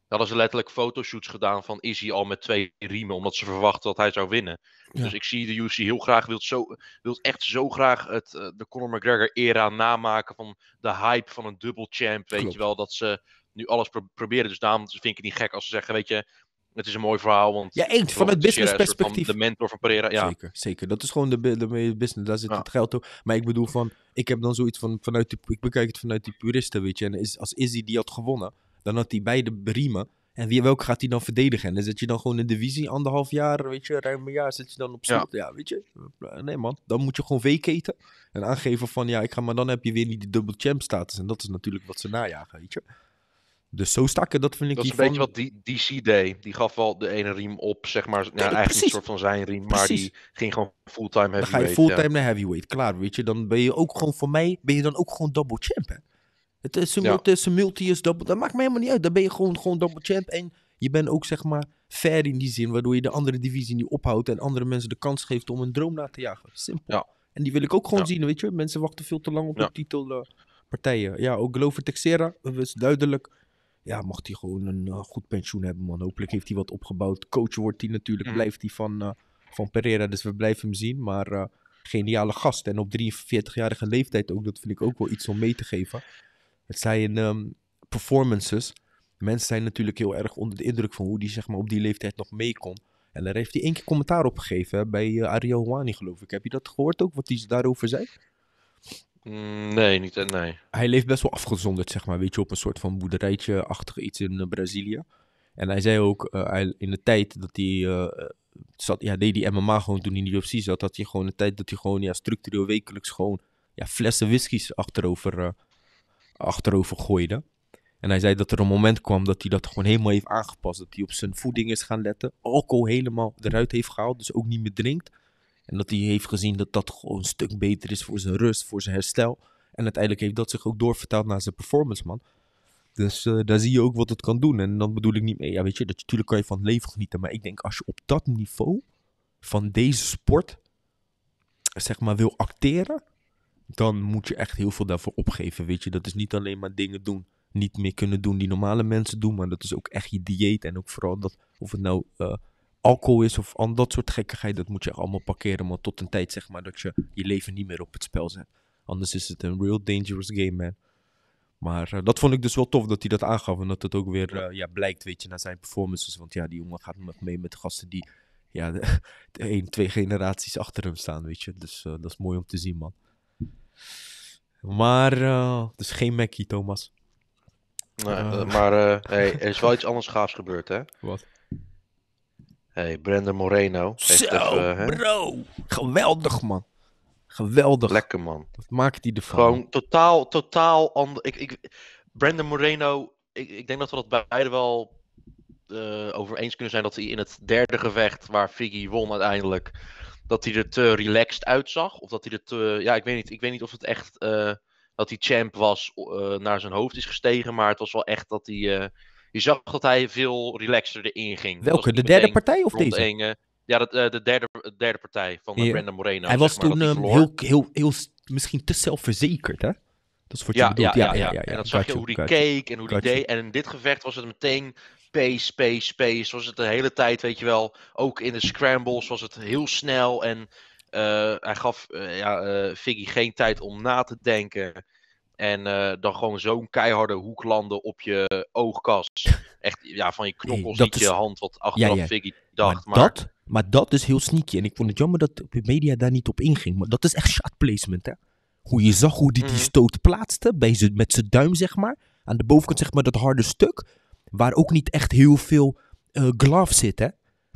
hadden ze letterlijk fotoshoots gedaan van Izzy al met twee riemen, omdat ze verwachten dat hij zou winnen. Dus ik zie de UFC heel graag, wilt, zo, wilt echt zo graag het, eh, de Conor McGregor-era namaken van de hype van een dubbel champ. Weet je wel, dat ze nu alles proberen. Dus daarom vind ik het niet gek als ze zeggen, weet je, het is een mooi verhaal. Want ja, eens, van het business perspectief. Van de mentor van Pereira, ja. Zeker, zeker. Dat is gewoon de, de business, daar zit het geld op. Maar ik bedoel van, ik heb dan zoiets van, vanuit die, ik bekijk het vanuit die puristen, weet je. En is, als Izzy die had gewonnen dan had hij beide riemen. En wie, welke gaat hij dan verdedigen? En dan zit je dan gewoon in de divisie anderhalf jaar, weet je, ruim een jaar zit je dan op zoek. Ja. ja. weet je. Nee man, dan moet je gewoon weeketen. En aangeven van, ja, ik ga, maar dan heb je weer niet die double champ status. En dat is natuurlijk wat ze najagen, weet je. Dus zo stakken, dat vind ik Dat is hiervan... een beetje wat DC deed. Die gaf wel de ene riem op, zeg maar. eigenlijk een soort van zijn riem, maar die ging gewoon fulltime heavyweight. Dan ga je fulltime naar heavyweight, klaar, weet je. Dan ben je ook gewoon, voor mij, ben je dan ook gewoon double champ, het is een, is double, dat maakt me helemaal niet uit. Dan ben je gewoon, gewoon double champ en je bent ook zeg maar fair in die zin, waardoor je de andere divisie niet ophoudt en andere mensen de kans geeft om een droom na te jagen. Simpel. Ja. En die wil ik ook gewoon zien, weet je. Mensen wachten veel te lang op de titelpartijen. ja, ook Glover Texera, dat duidelijk. Ja, mag hij gewoon een eh, goed pensioen hebben, man. Hopelijk heeft hij wat opgebouwd. Coach wordt hij natuurlijk, mhm. blijft hij van, eh, van Pereira. Dus we blijven hem zien, maar eh, geniale gast. En op 43-jarige leeftijd ook, dat vind ik ook wel iets om mee te geven. Het zijn ehm, performances. Mensen zijn natuurlijk heel erg onder de indruk van hoe die zeg maar, op die leeftijd nog mee kon. En daar heeft hij één keer commentaar op gegeven bij uh, eh, Ariel geloof ik. Heb je dat gehoord ook, wat hij daarover zei? Mm, nee, niet eh, nee. Hij leeft best wel afgezonderd, zeg maar, weet je, op een soort van boerderijtje-achtig iets in eh, Brazilië. En hij zei ook in de tijd dat hij uh, zat, ja, deed die MMA gewoon toen hij niet op zie zat, had hij gewoon de tijd dat hij gewoon ja, structureel wekelijks gewoon ja, flessen whiskies achterover achterover gooide. En hij zei dat er een moment kwam dat hij dat gewoon helemaal heeft aangepast. Dat hij op zijn voeding is gaan letten. Alcohol helemaal eruit heeft gehaald, dus ook niet meer drinkt. En dat hij heeft gezien dat dat gewoon een stuk beter is voor zijn rust, voor zijn herstel. En uiteindelijk heeft dat zich ook doorvertaald naar zijn performance, man. Dus eh, daar zie je ook wat het kan doen. En dan bedoel ik niet mee, ja, weet je, dat natuurlijk kan je van het leven genieten. Maar ik denk, als je op dat niveau van deze sport, zeg maar, wil acteren, dan moet je echt heel veel daarvoor opgeven. Weet je, dat is niet alleen maar dingen doen, niet meer kunnen doen die normale mensen doen, maar dat is ook echt je dieet. En ook vooral dat, of het nou eh, alcohol is of al dat soort gekkigheid, dat moet je echt allemaal parkeren. Maar tot een tijd zeg maar dat je je leven niet meer op het spel zet. Anders is het een real dangerous game, man. Maar eh, dat vond ik dus wel tof dat hij dat aangaf. En dat het ook weer eh, ja, blijkt, weet je, naar zijn performances. Want ja, die jongen gaat mee met gasten die ja, één, twee generaties achter hem staan, weet je. Dus dat is mooi om te zien, man. Maar, uh, dus geen Mackie, Thomas. Nee, eh. Eh, maar er is wel iets anders gaafs gebeurd, hè? Wat? Hey, Brandon Moreno. Heeft Zo, dus, bro. Geweldig, man. Geweldig. Lekker, man. Wat maakt hij ervan? Gewoon totaal, totaal anders. Ik, ik, Brandon Moreno, ik, ik denk dat we dat beide wel uh, over eens kunnen zijn dat hij in het derde gevecht, waar Figgy won uiteindelijk, dat hij er te relaxed uitzag. Of dat hij er te. Ja, ik weet niet. Ik weet niet of het echt. Eh, dat hij champ was. Eh, naar zijn hoofd is gestegen. Maar het was wel echt dat hij. Eh, je zag dat hij veel relaxter erin ging. Welke? De derde partij of deze? ja, de, de derde, derde partij van Brandon Moreno. Hij was toen ehm, heel, heel, heel, misschien te zelfverzekerd, hè? Dat is voor ja, ja, ja, ja, En dat zag je hoe die keek en hoe hij deed. En in dit gevecht was het meteen space, space, space. Was het de hele tijd, weet je wel. Ook in de scrambles was het heel snel. En eh, hij gaf eh, ja, eh, Figgy geen tijd om na te denken. En dan gewoon zo'n keiharde hoek landen op je oogkast. Echt ja, van je knokkels, nee, niet je hand, wat achteraf Figgy dacht. Maar, Dat, maar dat is heel sneaky. En ik vond het jammer dat de media daar niet op inging. Maar dat is echt shot placement, hè. Hoe je zag hoe hij die, die mhm. stoot plaatste bij met zijn duim, zeg maar. Aan de bovenkant, zeg maar, dat harde stuk Waar ook niet echt heel veel uh, glove zit, hè.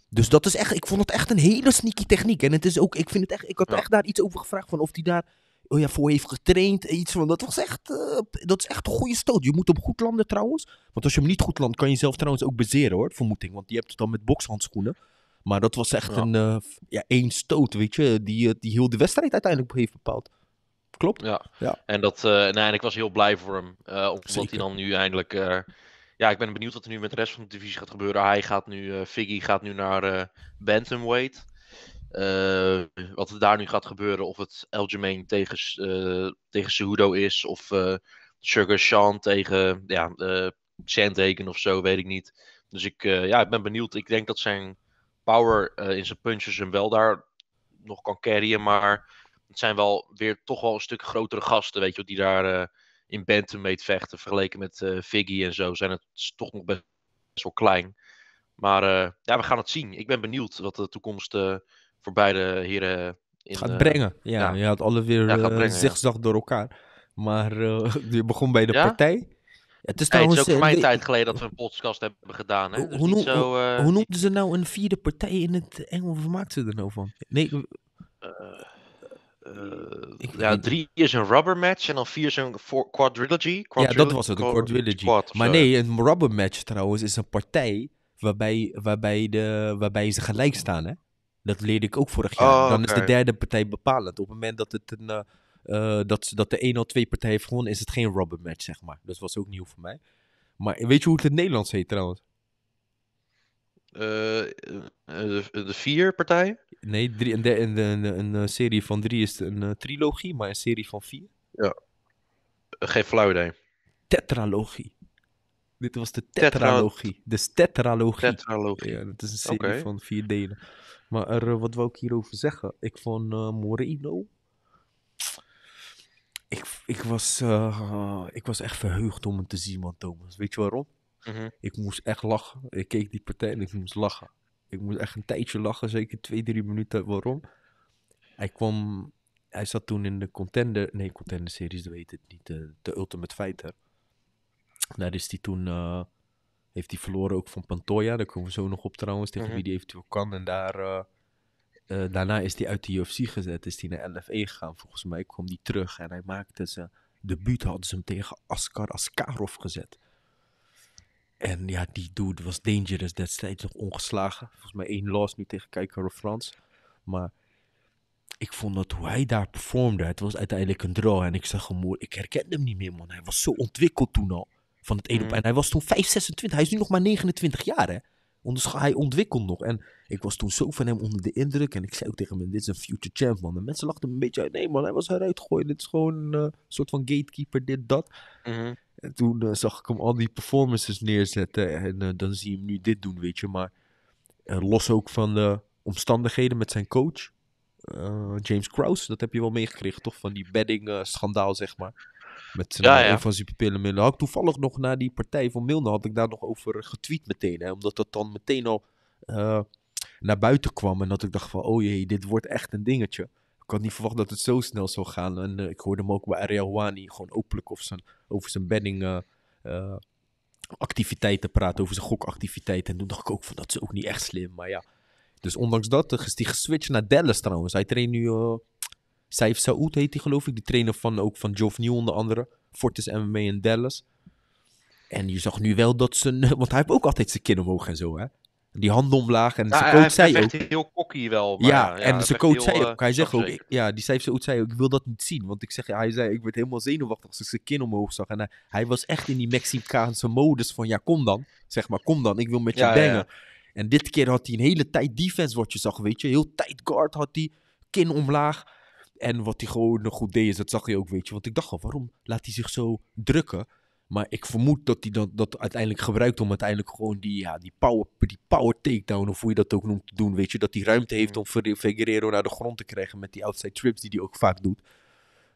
Dus dat is echt, ik vond het echt een hele sneaky techniek. En het is ook, ik vind het echt, ik had echt daar iets over gevraagd van of hij daar oh ja, voor heeft getraind. Iets van, dat was echt, eh, dat is echt een goede stoot. Je moet hem goed landen trouwens. Want als je hem niet goed landt, kan je zelf trouwens ook bezeren hoor, vermoeding. Want die hebt het dan met bokshandschoenen. Maar dat was echt een eh, ja, één stoot, weet je, die, die heel de wedstrijd uiteindelijk heeft bepaald. Klopt. Ja. ja. En dat, uh, nee, ik was heel blij voor hem. Uh, omdat hij dan nu eindelijk ja, ik ben benieuwd wat er nu met de rest van de divisie gaat gebeuren. Hij gaat nu, eh, Figgy gaat nu naar eh, Bantamweight. Uh, wat er daar nu gaat gebeuren, of het Elgemeen tegen, tegen Cejudo is, of Sugar Sean tegen ja, uh, Sandhagen of zo, weet ik niet. Dus ik, ja, ik ben benieuwd. Ik denk dat zijn power in zijn punches hem wel daar nog kan carryen, maar het zijn wel weer toch wel een stuk grotere gasten, weet je, die daar in bantamweight vechten vergeleken met uh, Figgy en zo zijn het toch nog best wel klein. Maar eh, ja, we gaan het zien. Ik ben benieuwd wat de toekomst eh, voor beide heren in, gaat brengen. Ja, je had alle weer ja, zigzag door elkaar. Maar je begon bij de partij. Het is, trouwens, het is ook mijn tijd geleden dat we een podcast hebben gedaan. Hè? Dus hoe, noemden ze nou een vierde partij in het Engels? Wat maakten ze er nou van? Nee. Eh, ja, drie is een rubber match en dan vier is een quadrilogy. Ja, dat was het, een quadrilogy. maar nee, een rubber match trouwens is een partij waarbij, waarbij, de, waarbij ze gelijk staan, hè? Dat leerde ik ook vorig jaar. Oh, dan is de derde partij bepalend. Op het moment dat, het een, eh, eh, dat, dat de 1 of 2 partij heeft gewonnen, is het geen rubber match, zeg maar. Dat was ook nieuw voor mij. Maar weet je hoe het in het Nederlands heet trouwens? Eh, eh, eh, de, de vier partijen? Nee, drie, een, een, een, serie van drie is een trilogie, maar een serie van vier? Ja. Geen flauw Tetralogie. Dit was de tetralogie. Tetra... Dus tetralogie. Tetralogie. Ja, dat is een serie van vier delen. Maar er, wat wou ik hierover zeggen? Ik van Moreno. Ik, ik, was, ik was echt verheugd om hem te zien, man, Thomas. Weet je waarom? Mhm. Ik moest echt lachen. Ik keek die partij en ik moest lachen. Ik moest echt een tijdje lachen, zeker twee, drie minuten. Waarom? Hij kwam, hij zat toen in de contender, nee, contender series, weet het niet, eh, de, Ultimate Fighter. Daar is hij toen, eh, heeft hij verloren ook van Pantoja. Daar komen we zo nog op trouwens, tegen mhm. wie die eventueel kan. En daar, eh, daarna is hij uit de UFC gezet, is hij naar LFE gegaan. Volgens mij kwam hij terug en hij maakte zijn debuut, hadden ze hem tegen Askar Askarov gezet. En ja, die dude was dangerous destijds nog ongeslagen. Volgens mij één loss nu tegen Kijker of Frans. Maar ik vond dat hoe hij daar performde, het was uiteindelijk een draw. En ik zeg hem, ik herkende hem niet meer, man. Hij was zo ontwikkeld toen al. Van het een op mm. En hij was toen 5, 26. Hij is nu nog maar 29 jaar, hè. hij ontwikkelt nog. En ik was toen zo van hem onder de indruk. En ik zei ook tegen hem, dit is een future champ, man. En mensen lachten een beetje uit. Nee, man, hij was eruit gegooid Dit is gewoon eh, een soort van gatekeeper, dit, dat. Mm toen eh, zag ik hem al die performances neerzetten. En eh, dan zie je hem nu dit doen, weet je. Maar eh, los ook van de omstandigheden met zijn coach, James Krause. Dat heb je wel meegekregen, toch? Van die bedding-schandaal, zeg maar. Met zijn ja, ja. van Milner. ik toevallig nog na die partij van Milner, had ik daar nog over getweet meteen. Hè, omdat dat dan meteen al naar buiten kwam. En dat ik dacht van, oh jee, dit wordt echt een dingetje ik had niet verwacht dat het zo snel zou gaan. En eh, ik hoorde hem ook bij Wani gewoon openlijk over zijn, over zijn bedding. Eh, eh, activiteiten praten, over zijn gokactiviteiten. En toen dacht ik ook van dat is ook niet echt slim. Maar ja, dus ondanks dat is hij geswitcht naar Dallas trouwens. Hij traint nu Saif Saoud heet hij geloof ik. Die trainer van, ook van Joff New onder andere. Fortis MMA in Dallas. En je zag nu wel dat ze Want hij heeft ook altijd zijn kin omhoog en zo, hè. Die handen omlaag. En zijn ja, coach zei ook... heel cocky wel. Maar, ja, ja, en zijn coach zei ook... Hij eh, zegt ook... Ik, ja, die zei, zei ook... Ik wil dat niet zien. Want ik zeg... Hij zei... Ik werd helemaal zenuwachtig als ik zijn kin omhoog zag. En hij, was echt in die Mexicaanse modus van... Ja, kom dan. Zeg maar, kom dan. Ik wil met je bangen. En dit keer had hij een hele tijd defense wat je zag, weet je. Heel tijd guard had hij. Kin omlaag. En wat hij gewoon goed deed, is dat zag je ook, weet je. Want ik dacht al, waarom laat hij zich zo drukken? Maar ik vermoed dat hij dat, dat uiteindelijk gebruikt om uiteindelijk gewoon die, ja, die, power, die power takedown, of hoe je dat ook noemt, te doen. Weet je, dat hij ruimte heeft mm. om Figueroa naar de grond te krijgen met die outside trips die hij ook vaak doet.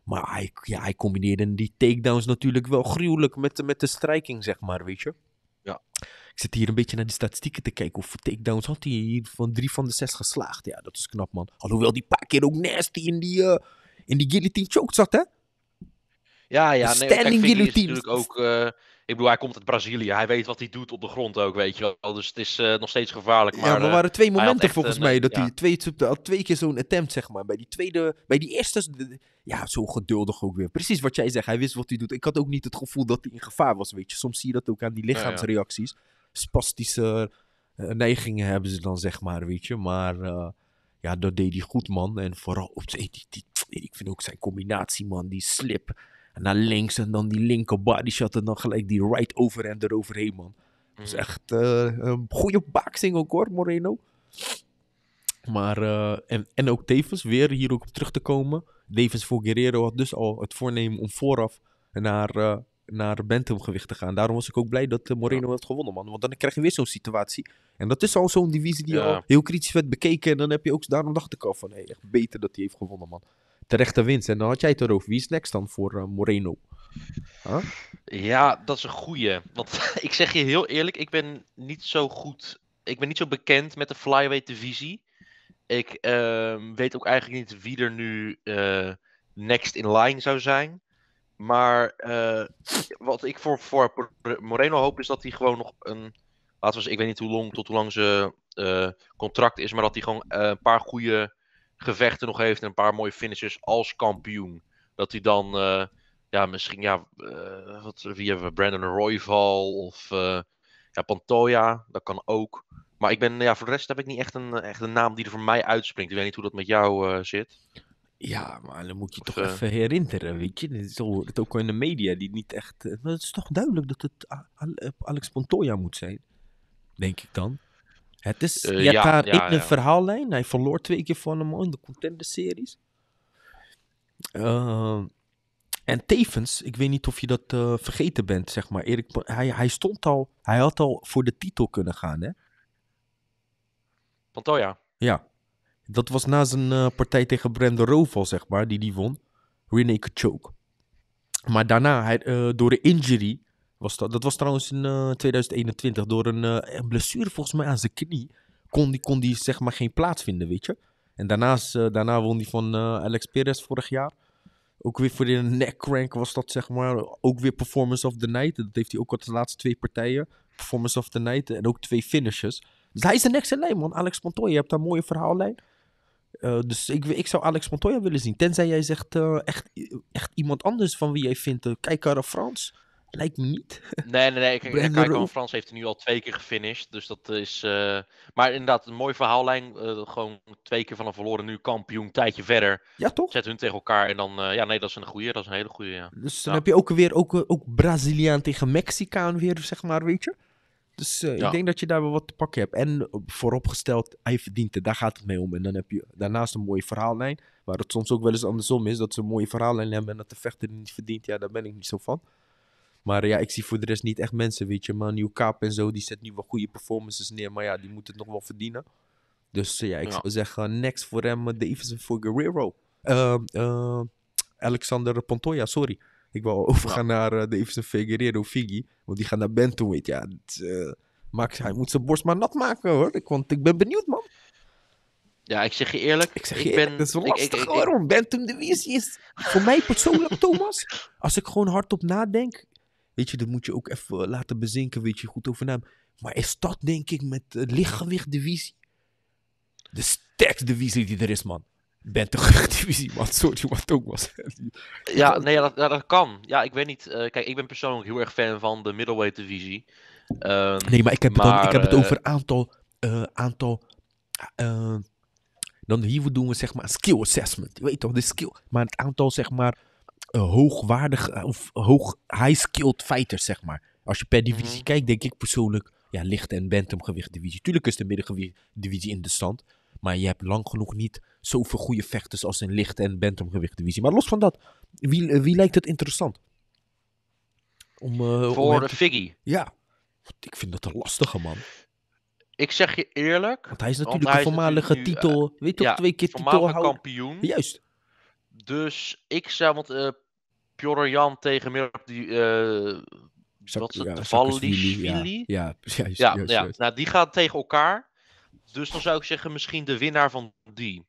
Maar hij, ja, hij combineerde die takedowns natuurlijk wel gruwelijk met, met de strijking, zeg maar, weet je. Ja. Ik zit hier een beetje naar die statistieken te kijken. Hoeveel takedowns had hij hier van drie van de zes geslaagd? Ja, dat is knap, man. Alhoewel die paar keer ook nasty in die, eh, in die guillotine choke zat, hè? Ja, ja. Nee, kijk, is natuurlijk ook... Eh, ik bedoel, hij komt uit Brazilië. Hij weet wat hij doet op de grond ook, weet je wel. Dus het is eh, nog steeds gevaarlijk. Maar, ja, maar er eh, waren twee momenten volgens mij. Dat hij twee, twee keer zo'n attempt, zeg maar. Bij die tweede... Bij die eerste... Ja, zo geduldig ook weer. Precies wat jij zegt. Hij wist wat hij doet. Ik had ook niet het gevoel dat hij in gevaar was, weet je. Soms zie je dat ook aan die lichaamsreacties. Spastische neigingen hebben ze dan, zeg maar, weet je. Maar ja, dat deed hij goed, man. En vooral op het Die, ik vind ook zijn combinatie, man. Die slip naar links en dan die linker body shot en dan gelijk die right overhand eroverheen, man. Dat is mhm. echt eh, een goede boxing ook hoor, Moreno. Maar, eh, en, en ook tevens, weer hier ook op terug te komen. Davis voor Guerrero had dus al het voornemen om vooraf naar, uh, naar bantamgewicht te gaan. Daarom was ik ook blij dat Moreno had gewonnen, man. Want dan krijg je weer zo'n situatie. En dat is al zo'n divisie die al heel kritisch werd bekeken. En dan heb je ook, daarom dacht ik al van, hey, echt beter dat hij heeft gewonnen, man terechte winst. En dan had jij het erover. Wie is next dan voor eh, Moreno? Ja, dat is een goeie. Want ik zeg je heel eerlijk, ik ben niet zo goed. Ik ben niet zo bekend met de flyweight divisie. Ik ehm, weet ook eigenlijk niet wie er nu eh, next in line zou zijn. Maar eh, wat ik voor, voor Moreno hoop is dat hij gewoon nog een. Laten we eens, ik weet niet hoe lang, tot hoe lang zijn contract is, maar dat hij gewoon een paar goede gevechten nog heeft en een paar mooie finishes als kampioen. Dat hij dan, eh, ja, misschien, ja, eh, wat, wie hebben we? Brandon Royval of eh, ja, Pantoja, dat kan ook. Maar ik ben, ja, voor de rest heb ik niet echt een, echt een naam die er voor mij uitspringt. Ik weet niet hoe dat met jou zit. Ja, maar dan moet je toch even herinneren, weet je. Zo het ook in de media, die niet echt... Maar het is toch duidelijk dat het Alex Pantoja moet zijn, denk ik dan. Het is, eh, je hebt ja, daar ja, een verhaallijn. Hij verloor twee keer van hem in de contender series. Eh, en tevens, ik weet niet of je dat eh, vergeten bent, zeg maar. Erik, hij, hij stond al, hij had al voor de titel kunnen gaan, hè? Pantoja. Oh ja. Dat was na zijn partij tegen Brandon Roval, zeg maar, die die won. René Choke. Maar daarna, door de injury, was dat, dat was trouwens in 2021. Eh, door eh, een, blessure volgens mij aan zijn knie kon die, kon die zeg maar geen plaats vinden, weet je. En daarnaast, eh, daarna won hij van Alex Perez vorig jaar. Ook weer voor de neckcrank was dat zeg maar. Ook weer Performance of the Night. Dat heeft hij ook al de laatste twee partijen. Performance of the Night en ook twee finishes. Dus hij is de next in lijn, man. Alex Montoya, je hebt daar een mooie verhaallijn. Uh, dus ik, ik zou Alex Montoya willen zien. Tenzij jij zegt echt, echt iemand anders van wie jij vindt. kijk, Cara Frans. Lijkt me niet. Nee, nee, nee. ik kijk, Frans heeft er nu al twee keer gefinished. Dus dat is. Eh, maar inderdaad, een mooi verhaallijn. Eh, gewoon twee keer van een verloren, nu kampioen, tijdje verder. Ja, toch? Zet hun tegen elkaar. En dan. Eh, ja, nee, dat is een goede. Dat is een hele goede. Ja. Dus dan heb je ook weer. Ook, ook Braziliaan tegen Mexicaan weer, zeg maar, weet je. Dus ik denk dat je daar wel wat te pakken hebt. En vooropgesteld, hij verdient het. Daar gaat het mee om. En dan heb je daarnaast een mooie verhaallijn. Waar het soms ook wel eens andersom is. Dat ze een mooie verhaallijn hebben en dat de vechter niet verdient. Ja, daar ben ik niet zo van. Maar ja, ik zie voor de rest niet echt mensen, weet je. Maar Nieuw Kaap en zo, die zet nu wel goede performances neer. Maar ja, die moeten het nog wel verdienen. Dus eh, ja, ik zou zeggen, next voor hem, eh, Davis voor Guerrero. Uh, uh, Alexander Pontoya, sorry. Ik wil overgaan naar uh, Davis en Figueredo, Figi. Want die gaan naar Bento, weet je. Ja, Max, hij moet zijn borst maar nat maken, hoor. Ik, want ik ben benieuwd, man. Ja, ik zeg je eerlijk. Ik zeg je ik dat is lastig ik, ik, ik hoor. Bentum de visie is voor mij persoonlijk, Thomas. Als ik gewoon hardop nadenk, Weet je, dat moet je ook even eh, laten bezinken, weet je, goed over na. Maar is dat, denk ik, met lichtgewicht eh, lichtgewichtdivisie? De sterkste divisie die er is, man. Bentegug-divisie, man. Sorry, wat ook was. ja, nee, dat, ja, dat, kan. Ja, ik weet niet. Eh, kijk, ik ben persoonlijk heel erg fan van de middleweight-divisie. Ehm, nee, maar ik heb, het, dan, ik heb het over aantal... aantal dan hier doen we, zeg maar, een skill assessment. Je weet toch, de skill... Maar het aantal, zeg maar eh, hoogwaardig eh, of hoog high-skilled fighters, zeg maar. Als je per mhm. divisie kijkt, denk ik persoonlijk, ja, licht en bantamgewicht divisie. Tuurlijk is de middengewicht divisie interessant, maar je hebt lang genoeg niet zoveel goede vechters als in licht en bantamgewicht divisie. Maar los van dat, wie, eh, wie lijkt het interessant? Om, Voor de Figgy. Ja, ik vind dat een lastige man. Ik zeg je eerlijk. Want hij is natuurlijk een voormalige titel. weet toch, twee keer titelhouder. kampioen. Juist. Dus ik zou, want uh, eh, jan tegen meer op die. Uh, wat is het? Ja, Ja, ja, ja, ja. Nou, die gaan tegen elkaar. Dus dan zou ik zeggen, misschien de winnaar van die.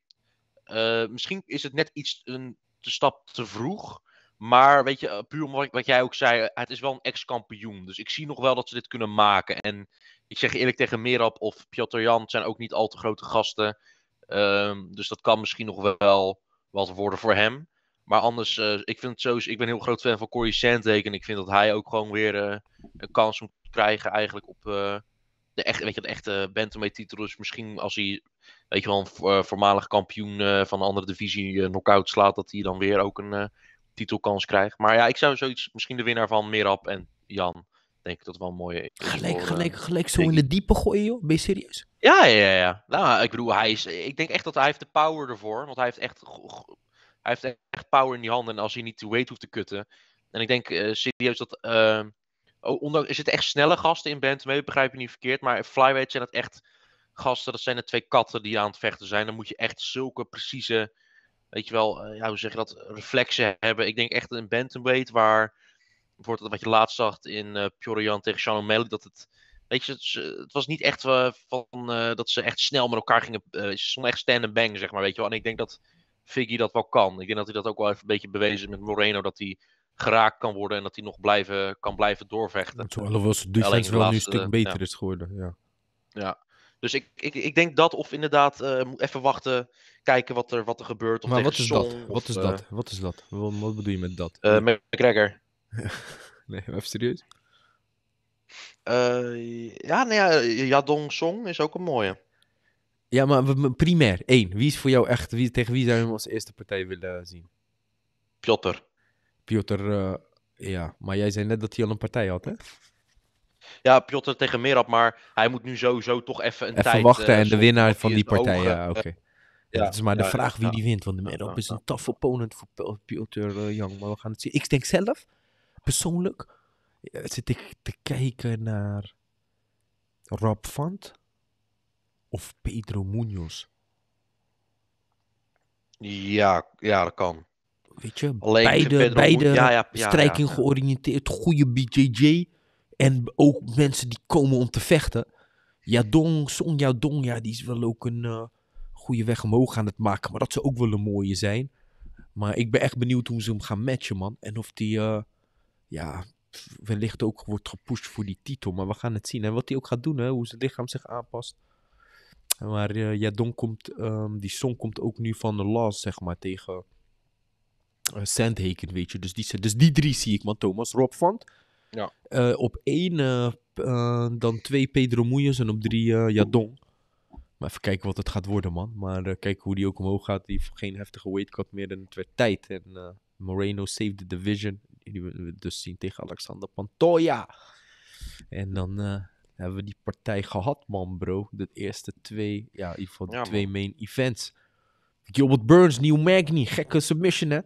Eh, misschien is het net iets een te stap te vroeg. Maar weet je, puur omdat wat jij ook zei, het is wel een ex-kampioen. Dus ik zie nog wel dat ze dit kunnen maken. En ik zeg eerlijk tegen Merab of Piotr Jan zijn ook niet al te grote gasten. Ehm, dus dat kan misschien nog wel wat worden voor hem. Maar anders, eh, ik, vind het zo, ik ben heel groot fan van Corey Sandhagen. En ik vind dat hij ook gewoon weer eh, een kans moet krijgen eigenlijk op eh, de, echt, weet je, de echte bantam titel Dus misschien als hij, weet je wel, een voormalig kampioen van een andere divisie knock-out slaat, dat hij dan weer ook een titelkans krijgt. Maar ja, ik zou zoiets, misschien de winnaar van Mirab en Jan denk dat wel een mooie Gelijk, gelijk, gelijk zo in de diepe gooien, joh. Ben je serieus? Ja, ja, ja. Nou, ik bedoel, hij is, ik denk echt dat hij heeft de power ervoor. Want hij heeft echt, hij heeft echt power in die handen. En als hij niet te weight hoeft te kutten. En ik denk uh, serieus dat... Uh, ondanks, er zitten echt snelle gasten in band begrijp je niet verkeerd. Maar flyweight zijn het echt gasten. Dat zijn de twee katten die aan het vechten zijn. Dan moet je echt zulke precieze... Weet je wel, eh, ja, hoe zeg je dat? Reflexen hebben. Ik denk echt een bantamweight waar bijvoorbeeld wat je laatst zag in uh, tegen Sean O'Malley, dat het, weet je, het, was niet echt eh, van, eh, dat ze echt snel met elkaar gingen, ze stonden echt stand and bang, zeg maar, weet je wel. En ik denk dat Figgy dat wel kan. Ik denk dat hij dat ook wel even een beetje bewezen met Moreno, dat hij geraakt kan worden en dat hij nog blijven, kan blijven doorvechten. Zo, alhoewel de defense wel nu een stuk beter is geworden, ja. Ja, dus ik, ik, ik denk dat of inderdaad even wachten, kijken wat er, wat er gebeurt. Of maar wat is, dat? wat is, dat? wat is dat? Wat Wat bedoel je met dat? Uh, McGregor. nee, even serieus. Eh, ja, nee, nou ja, Yadong Song is ook een mooie. Ja, maar primair, één. Wie is voor jou echt, wie, tegen wie zou je hem als eerste partij willen eh, zien? Piotr. Piotr, eh, ja. Maar jij zei net dat hij al een partij had, hè? Ja, Piotr tegen Merab, maar hij moet nu sowieso toch even een even tijd... wachten en de winnaar van die partij, ogen, ja, oké. Ja, het is maar de vraag wie die wint, want de Merab is een tough opponent voor Piotr Young. Maar we gaan het zien. Ik denk zelf persoonlijk eh, zit ik te kijken naar Rob Font of Pedro Munoz. Ja, ja dat kan. Weet je, beide, beide ja, ja, strijking georiënteerd, goede BJJ. En ook mensen die komen om te vechten. Yadong, Song Jadong, ja, die is wel ook een uh, goede weg omhoog aan het maken. Maar dat zou ook wel een mooie zijn. Maar ik ben echt benieuwd hoe ze hem gaan matchen, man. En of die... Eh, ja, wellicht ook wordt gepusht voor die titel. Maar we gaan het zien. En wat hij ook gaat doen, hè, hoe zijn lichaam zich aanpast. Maar uh, eh, Jadon komt, ehm, die song komt ook nu van de Last, zeg maar, tegen uh, weet je. Dus die, dus die drie zie ik, man, Thomas. Rob Font ja. Eh, op één, dan twee Pedro Moeijes en op drie Jadon. Maar even kijken wat het gaat worden, man. Maar kijken hoe die ook omhoog gaat. Die heeft geen heftige weightcut meer en het werd tijd. En Moreno saved the division die we dus zien tegen Alexander Pantoja. En dan eh, hebben we die partij gehad, man, bro. De eerste twee, ja, in ieder geval twee main events. Gilbert Burns, Nieuw Magni, gekke submission, hè?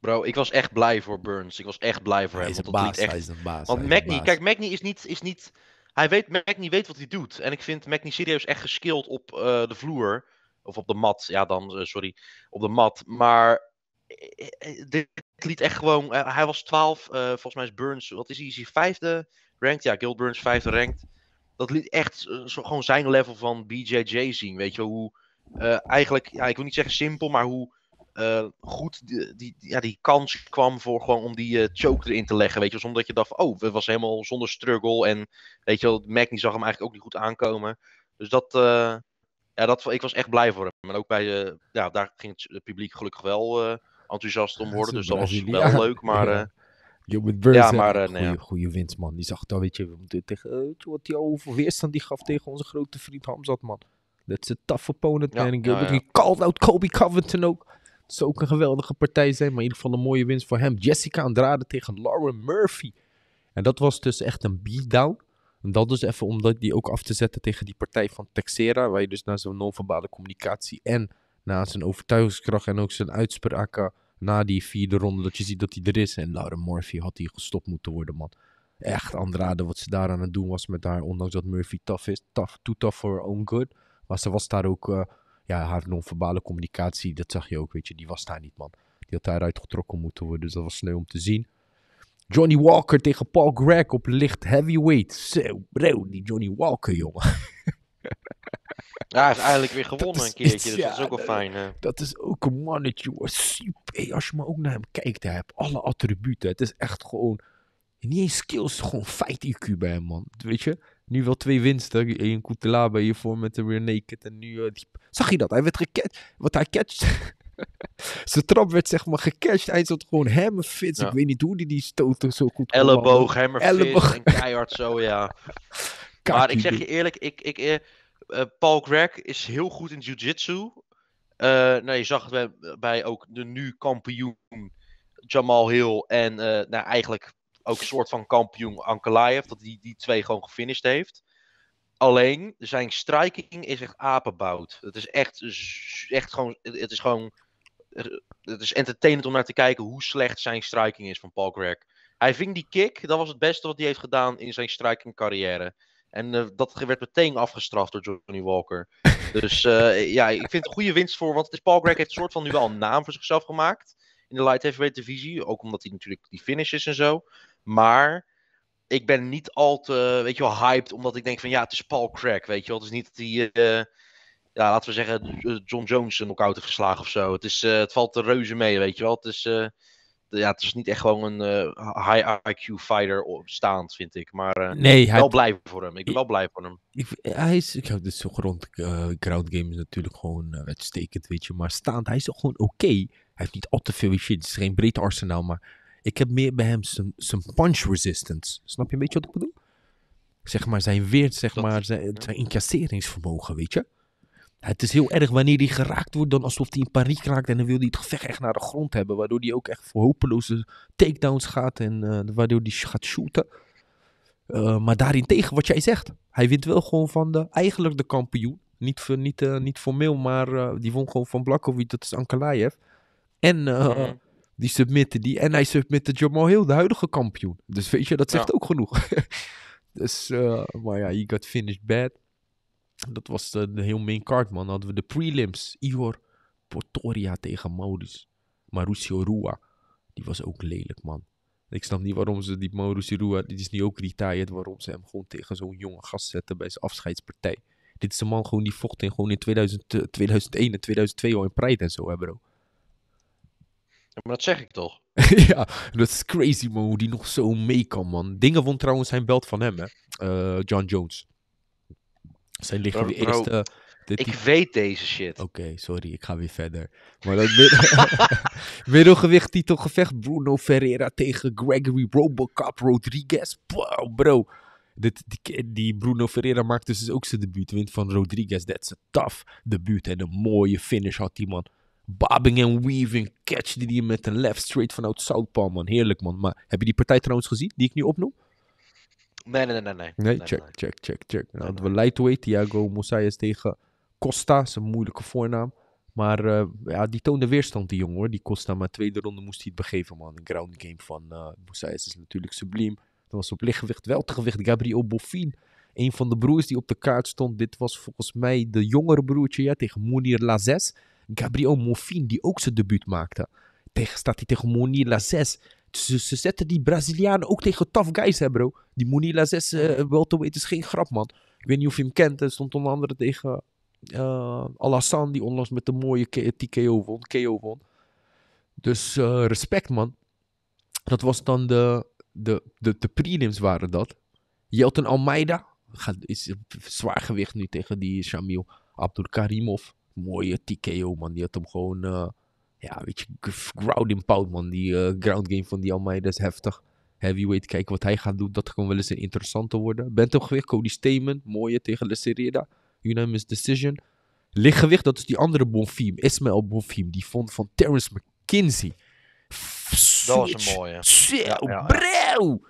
Bro, ik was echt blij voor Burns. Ik was echt blij voor hem. Is want baas, echt... Hij is een baas. Want Magni, kijk, Magni is niet, is niet. Hij weet, Magni weet wat hij doet. En ik vind Magni serieus echt geskild op eh, de vloer. Of op de mat, ja dan, eh, sorry. Op de mat. Maar eh, eh, dit liet echt gewoon. Eh, hij was 12, volgens mij is Burns. Wat is hij? Is vijfde ranked? Ja, Gil Burns vijfde ranked. Dat liet echt zo, gewoon zijn level van BJJ zien. Weet je hoe. eigenlijk, ja, ik wil niet zeggen simpel, maar hoe goed die, die, ja, die kans kwam voor gewoon om die choke erin te leggen. Weet je, zonder omdat je dacht, oh, het was helemaal zonder struggle. En weet je, Magni zag hem eigenlijk ook niet goed aankomen. Dus dat, ja, dat, ik was echt blij voor hem. En ook bij, ja, daar ging het publiek gelukkig wel enthousiast om worden. Dus dat was wel leuk, maar... Ja. Eh, Burns, maar, eh, een goede, winst, man. Die zag dan, weet je, we moeten tegen, eh, wat die over weerstand die gaf tegen onze grote vriend Hamzat, man. Let's a tough opponent, En Gilbert ja, called out Kobe Covington ook. Het zou ook een geweldige partij zijn, maar in ieder geval een mooie winst voor hem. Jessica Andrade tegen Lauren Murphy. En dat was dus echt een beatdown. En dat dus even om die ook af te zetten tegen die partij van Texera, waar je dus naar zo'n non-verbale communicatie en na zijn overtuigingskracht en ook zijn uitspraken eh, na die vierde ronde, dat je ziet dat hij er is. En Laura Murphy had hier gestopt moeten worden, man. Echt, Andrade, wat ze daar aan het doen was met haar, ondanks dat Murphy tough is, tough, too tough for her own good. Maar ze was daar ook, eh, ja, haar non-verbale communicatie, dat zag je ook, weet je, die was daar niet, man. Die had daaruit getrokken moeten worden, dus dat was sneu om te zien. Johnny Walker tegen Paul Gregg op licht heavyweight. Zo, bro, die Johnny Walker, jongen. Ja, hij heeft eigenlijk weer gewonnen een keertje, dus dat is ook wel eh, fijn. Hè? Eh. Dat is ook een mannetje, Super. als je maar ook naar hem kijkt, hij heeft alle attributen. Het is echt gewoon, niet eens skills, gewoon feit IQ bij hem, man. Weet je? Nu wel twee winsten. Eén Koetela bij voor met de rear naked. En nu... Eh, Zag je dat? Hij werd gecatcht. Wat hij catcht... Zijn trap werd zeg maar gecashed. Hij zat gewoon hammerfits. Ja. Ik weet niet hoe die die stoten zo goed Elleboog, hammerfits en keihard zo, ja. maar ik zeg je eerlijk, ik, ik, eh, Paul Greg is heel goed in jiu-jitsu. Eh, nou, je zag het bij, ook de nu kampioen Jamal Hill en eh, nou, eigenlijk ook een soort van kampioen Ankalaev, dat die, die twee gewoon gefinished heeft. Alleen, zijn striking is echt apenbout. Het is echt, echt gewoon, het is gewoon, het is entertainend om naar te kijken hoe slecht zijn striking is van Paul Greg. Hij ving die kick, dat was het beste wat hij heeft gedaan in zijn striking carrière. En eh, dat werd meteen afgestraft door Johnny Walker. dus eh, ja, ik vind het een goede winst voor. Want het is Paul Greg heeft een soort van nu wel een naam voor zichzelf gemaakt. In de light heavyweight divisie. Ook omdat hij natuurlijk die finish is en zo. Maar ik ben niet al te, weet je wel, hyped. Omdat ik denk van ja, het is Paul Craig, weet je wel. Het is niet dat hij, eh, ja, laten we zeggen, John Jones een knockout heeft geslagen of zo. Het, is, het valt de reuze mee, weet je wel. Het is ja, het is niet echt gewoon een eh, high IQ fighter staand, vind ik. Maar eh, ik ben wel blij voor hem. Ik ben wel blij voor hem. Ik, hij is, ik heb dus eh, ground game is natuurlijk gewoon uitstekend, weet je. Maar staand, hij is toch gewoon oké. Hij heeft niet al te veel shit. Het is geen breed arsenaal, maar ik heb meer bij hem zijn punch resistance. Snap je een beetje wat ik bedoel? Zeg maar zijn weer, zeg maar zijn, zijn incasseringsvermogen, weet je. Het is heel erg wanneer hij geraakt wordt, dan alsof hij in paniek raakt. En dan wil hij het gevecht echt naar de grond hebben. Waardoor hij ook echt voor hopeloze takedowns gaat. En eh, waardoor hij gaat shooten. Uh, maar daarentegen, wat jij zegt. Hij wint wel gewoon van de, eigenlijk de kampioen. Niet, niet, eh, niet formeel, maar die won gewoon van Blakkovic. Dat is Ankalaev. En mhm. die submitte die. En hij submitte Jamal Hill, de huidige kampioen. Dus weet je, dat zegt ook genoeg. dus, maar ja, he got finished bad dat was eh, de, heel main card, man. hadden we de prelims. Igor Portoria tegen Maurus. Mauricio Rua. Die was ook lelijk, man. Ik snap niet waarom ze die Mauricio Rua, dit is niet ook retired, waarom ze hem gewoon tegen zo'n jonge gast zetten bij zijn afscheidspartij. Dit is een man gewoon die vocht in, gewoon in 2000, 2001 eh, en 2002 al in Pride en zo, hè bro. maar dat zeg ik toch? ja, dat is crazy man, hoe die nog zo mee kan, man. Dingen won trouwens zijn belt van hem, hè. Eh, John Jones. Zij liggen de eerste. ik weet deze shit. Oké, sorry, ik ga weer verder. Maar dat middelgewicht titelgevecht. Bruno Ferreira tegen Gregory Robocop Rodriguez. Wow, bro. Dit, die, Bruno Ferreira maakt dus ook zijn debuut. Wint van Rodriguez. that's a tough debuut. En een mooie finish had die man. Bobbing and weaving. Catch die die met een left straight vanuit Southpaw, man. Heerlijk, man. Maar heb je die partij trouwens gezien die ik nu opnoem? Nee, nee, nee. Nee, nee, check, check, check, check. we nou, lightweight. Thiago Moussa tegen Costa. Zijn moeilijke voornaam. Maar eh, ja, die toonde weerstand, die jongen hoor. Die Costa, maar tweede ronde moest hij het begeven, man. Een ground game van uh, is dus natuurlijk subliem. Dat was op lichtgewicht, wel gewicht. Gabriel Boffin. Een van de broers die op de kaart stond. Dit was volgens mij de jongere broertje ja, tegen Mounir Lazes. Gabriel Mofin die ook zijn debuut maakte. Tegen, staat hij tegen Mounir Lazes ze, ze, zetten die Brazilianen ook tegen tough guys, hè, bro. Die Munila 6 uh, Het is geen grap, man. Ik weet niet of je hem kent. Hij stond onder andere tegen uh, eh, Alassane, die onlangs met een mooie eh, TKO won. KO won. Dus eh, respect, man. Dat was dan de, de, de, de prelims waren dat. Jelten Almeida gaat, is zwaar gewicht nu tegen die Shamil Abdul Karimov. Mooie TKO, man. Die had hem gewoon ja, weet je, ground in pound, man. Die eh, ground game van die Almeida is heftig. Heavyweight, kijk wat hij gaat doen. Dat kan wel eens interessant worden. Bent toch weer Cody Stamen. Mooie tegen Lecereda. Unanimous decision. Lichtgewicht, dat is die andere Bonfim. Ismael Bonfim. Die vond van Terence McKinsey. Dat was een mooie. ja,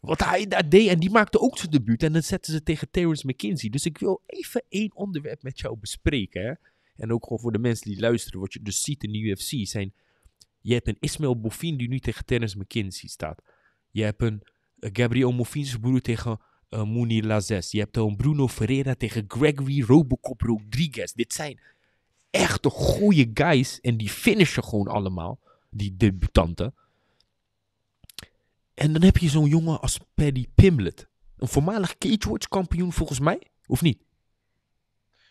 Wat hij daar deed. En die maakte ook zijn debuut. En dan zetten ze tegen Terence McKinsey. Dus ik wil even één onderwerp met jou bespreken. Hè. En ook gewoon voor de mensen die luisteren, wat je dus ziet in de UFC zijn... Je hebt een Ismail Bofin die nu tegen Terence McKinsey staat. Je hebt een eh, Gabriel Mofins broer tegen uh, Lazes. Je hebt een Bruno Ferreira tegen Gregory Robocop Rodriguez. Dit zijn echte goede guys. En die finishen gewoon allemaal. Die debutanten. En dan heb je zo'n jongen als Paddy Pimlet. Een voormalig Cage kampioen volgens mij. Of niet?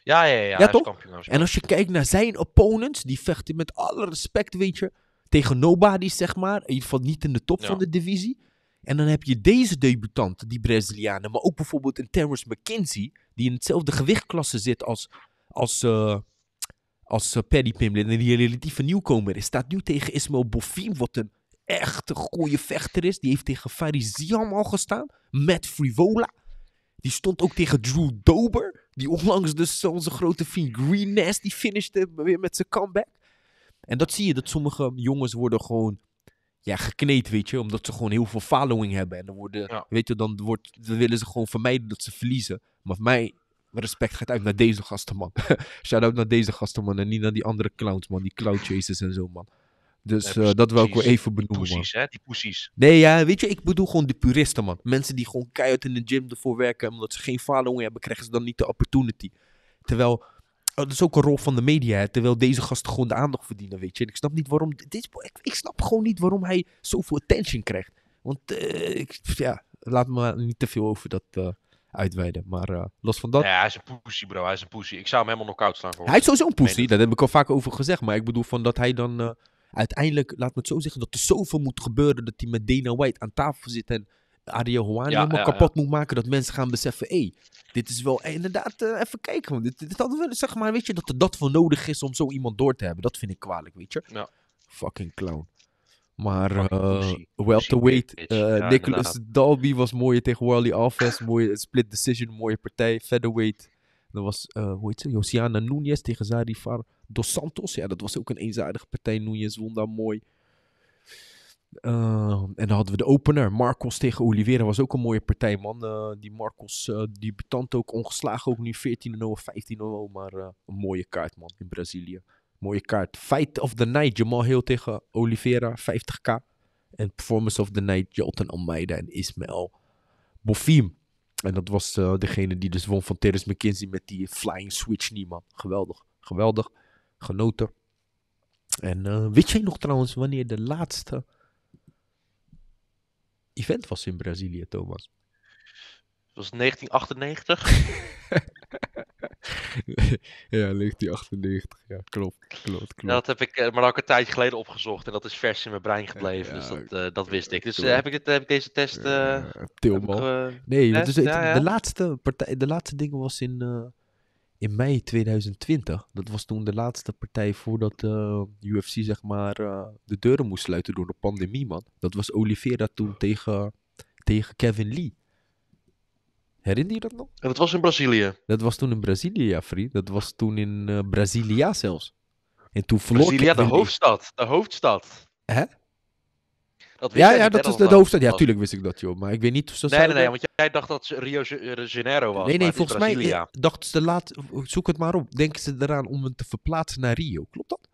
Ja, ja, ja. toch? en als je kijkt naar zijn opponents, die vechten met alle respect, weet je, tegen nobody's, zeg maar. In ieder geval niet in de top van de divisie. En dan heb je deze debutant, die Brazilianen, maar ook bijvoorbeeld een Terrence McKinsey, die in hetzelfde gewichtklasse zit als, als, uh, als uh, Paddy en die relatief een nieuwkomer is. Staat nu tegen Ismael Bofim, wat een echte goede vechter is. Die heeft tegen Farizian al gestaan, met Frivola. Die stond ook tegen Drew Dober. Die onlangs dus onze grote vriend Green die finishte weer met zijn comeback. En dat zie je, dat sommige jongens worden gewoon ja, gekneed, weet je. Omdat ze gewoon heel veel following hebben. En dan, worden, weet je, dan, wordt, dan willen ze gewoon vermijden dat ze verliezen. Maar voor mij, respect gaat uit naar deze gasten, man. Shout-out naar deze gasten, man. En niet naar die andere clowns, man. Die cloud chasers en zo, man. Dus eh, dat wil ik wel even benoemen. Die poesies, hè? Die poesies. Nee, ja, weet je, ik bedoel gewoon de puristen, man. Mensen die gewoon keihard in de gym ervoor werken. Omdat ze geen following hebben, krijgen ze dan niet de opportunity. Terwijl, oh, dat is ook een rol van de media, Terwijl deze gasten gewoon de aandacht verdienen, weet je. En ik snap niet waarom, dit, ik, snap gewoon niet waarom hij zoveel attention krijgt. Want, eh, ja, laat me niet te veel over dat... Uh, uitweiden. Maar los van dat. Ja, hij is een poesie, bro. Hij is een poesie. Ik zou hem helemaal nog koud slaan. Voor hij is sowieso een poesie. Dat heb ik al vaak over gezegd. Maar ik bedoel van dat hij dan uiteindelijk, laat me het zo zeggen, dat er zoveel moet gebeuren dat hij met Dana White aan tafel zit en Ariel Hawani helemaal kapot moet maken. Dat mensen gaan beseffen, hé, hey, dit is wel eh, inderdaad, eh, even kijken. Dit, hadden we, zeg maar, weet je, dat er dat voor nodig is om zo iemand door te hebben. Dat vind ik kwalijk, weet je. Fucking clown. Maar uh, welterweight, uh, Nicholas Dalby was mooi tegen Wally Alves. Mooie split decision, mooie partij. Featherweight. Dat was, hoe heet ze, Josiana Nunes tegen Zari Far. Dos Santos. Ja, dat was ook een eenzijdige partij. Nunez won daar mooi. Ehm, en dan hadden we de opener. Marcos tegen Oliveira was ook een mooie partij, man. Eh, die Marcos, eh, die betant ook ongeslagen. Ook nu 14-0, 15-0. Maar eh, een mooie kaart, man, in Brazilië. Mooie kaart. Fight of the night. Jamal Hill tegen Oliveira, 50k. En performance of the night. Jolten Almeida en Ismael Bofim. En dat was degene die dus won van Terence McKinsey met die flying switch niemand. man. Geweldig, geweldig genoten. En eh, weet jij nog trouwens wanneer de laatste event was in Brazilië, Thomas? Het was 1998. ja, 1998. Ja, klopt, klopt, klopt. dat heb ik eh, maar ook een tijdje geleden opgezocht. En dat is vers in mijn brein gebleven. dus dat, eh, dat wist ik. Dus heb, ik, heb ik deze test... Uh, nee, dus, de laatste partij, de laatste ding was in in mei 2020, dat was toen de laatste partij voordat de eh, UFC zeg maar eh, de deuren moest sluiten door de pandemie, man. Dat was Oliveira toen tegen, tegen Kevin Lee. Herinner je dat nog? En dat was in Brazilië. Dat was toen in Brazilië, ja, vriend. Dat was toen in uh, zelfs. En toen verloor Brazilia, de hoofdstad. De hoofdstad. Hè? ja, ja, dat is de, hoofdstad. Ja, tuurlijk wist ik dat, joh. Maar ik weet niet of ze... Nee, nee, nee, want jij dacht dat Rio de eh, Janeiro was. Nee, nee, volgens mij eh, dachten ze laat... Zoek het maar op. Denken ze eraan om hem te verplaatsen naar Rio. Klopt dat?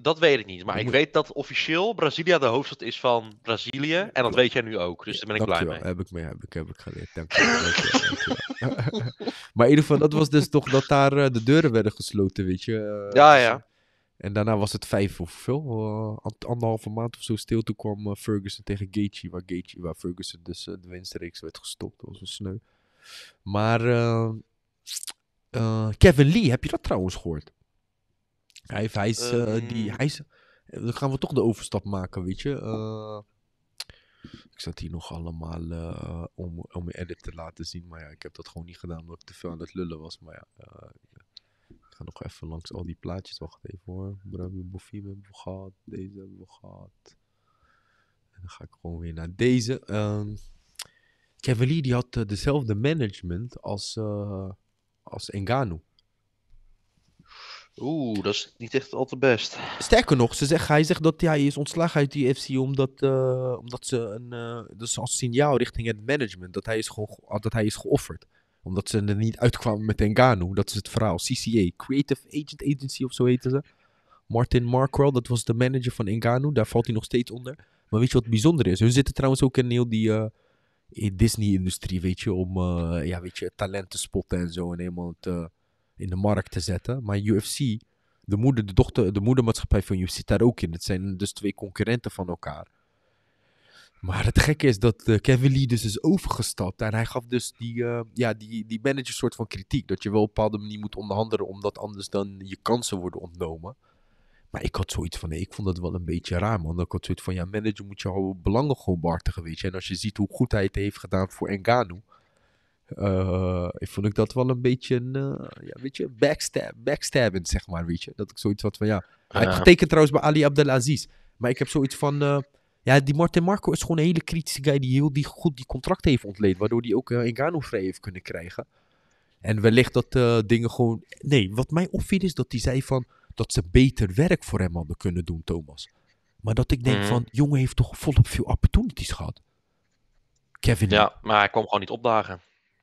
Dat weet ik niet. Maar ik weet dat officieel Brazilia de hoofdstad is van Brazilië. En dat weet jij nu ook. Dus daar ben ik blij mee. Heb ik, mee heb, ik, heb ik geleerd. Dank je maar in ieder geval, dat was dus toch dat daar eh, de deuren werden gesloten, weet je. ja, ja. Dus, en daarna was het vijf of veel, eh, anderhalve maand of zo stil. Toen kwam eh, Ferguson tegen Gaethje, waar, Gaethje, waar Ferguson dus eh, de winstreeks werd gestopt. Dat was sneu. Maar Kevin Lee, heb je dat trouwens gehoord? Hij, hij is, ehm. die, hij is, dan gaan we toch de overstap maken, weet je. ik zat hier nog allemaal om, om je edit te laten zien. Maar ja, ik heb dat gewoon niet gedaan omdat ik te veel aan het lullen was. Maar ja, nog even langs al die plaatjes. Wacht even hoor. Brabu Boffim hebben we gehad. Deze hebben we gehad. En dan ga ik gewoon weer naar deze. Um, die had eh, dezelfde management als, uh, als Engano. Oeh, dat is niet echt al te best. Sterker nog, ze zegt, hij zegt dat hij is ontslagen uit die FC omdat, eh, omdat ze een. dus als signaal richting het management. Dat hij is, gewoon, dat hij is geofferd omdat ze er niet uitkwamen met Engano. Dat is het verhaal. CCA, Creative Agent Agency of zo heette ze. Martin Markwell, dat was de manager van Engano. Daar valt hij nog steeds onder. Maar weet je wat bijzonder is? Hun zitten trouwens ook in heel die eh, Disney-industrie, weet je. Om uh, ja, weet je, talent te spotten en zo. En helemaal eh, in de markt te zetten. Maar UFC, de, moeder, de, dochter, de moedermaatschappij van UFC, zit daar ook in. Het zijn dus twee concurrenten van elkaar. Maar het gekke is dat uh, Kevin Lee dus is overgestapt. En hij gaf dus die, uh, ja, die, die manager soort van kritiek. Dat je wel op een bepaalde manier moet onderhandelen. Omdat anders dan je kansen worden ontnomen. Maar ik had zoiets van, nee, ik vond dat wel een beetje raar, man. Ik had zoiets van, ja, manager moet je belangen gewoon behartigen, weet je. En als je ziet hoe goed hij het heeft gedaan voor Engano. ik eh, vond ik dat wel een beetje een, ja, weet je, backstab, backstabbend, zeg maar, weet je. Dat ik zoiets had van, ja. Hij ja. getekend trouwens bij Ali Abdelaziz. Maar ik heb zoiets van, ja, die Martin Marco is gewoon een hele kritische guy die heel die goed die contract heeft ontleed. Waardoor die ook een eh, Engano vrij heeft kunnen krijgen. En wellicht dat eh, dingen gewoon... Nee, wat mij opviel is dat hij zei van... Dat ze beter werk voor hem hadden kunnen doen, Thomas. Maar dat ik denk mhm. van... Jongen heeft toch volop veel opportunities gehad. Kevin. Ja, maar hij kwam gewoon niet opdagen.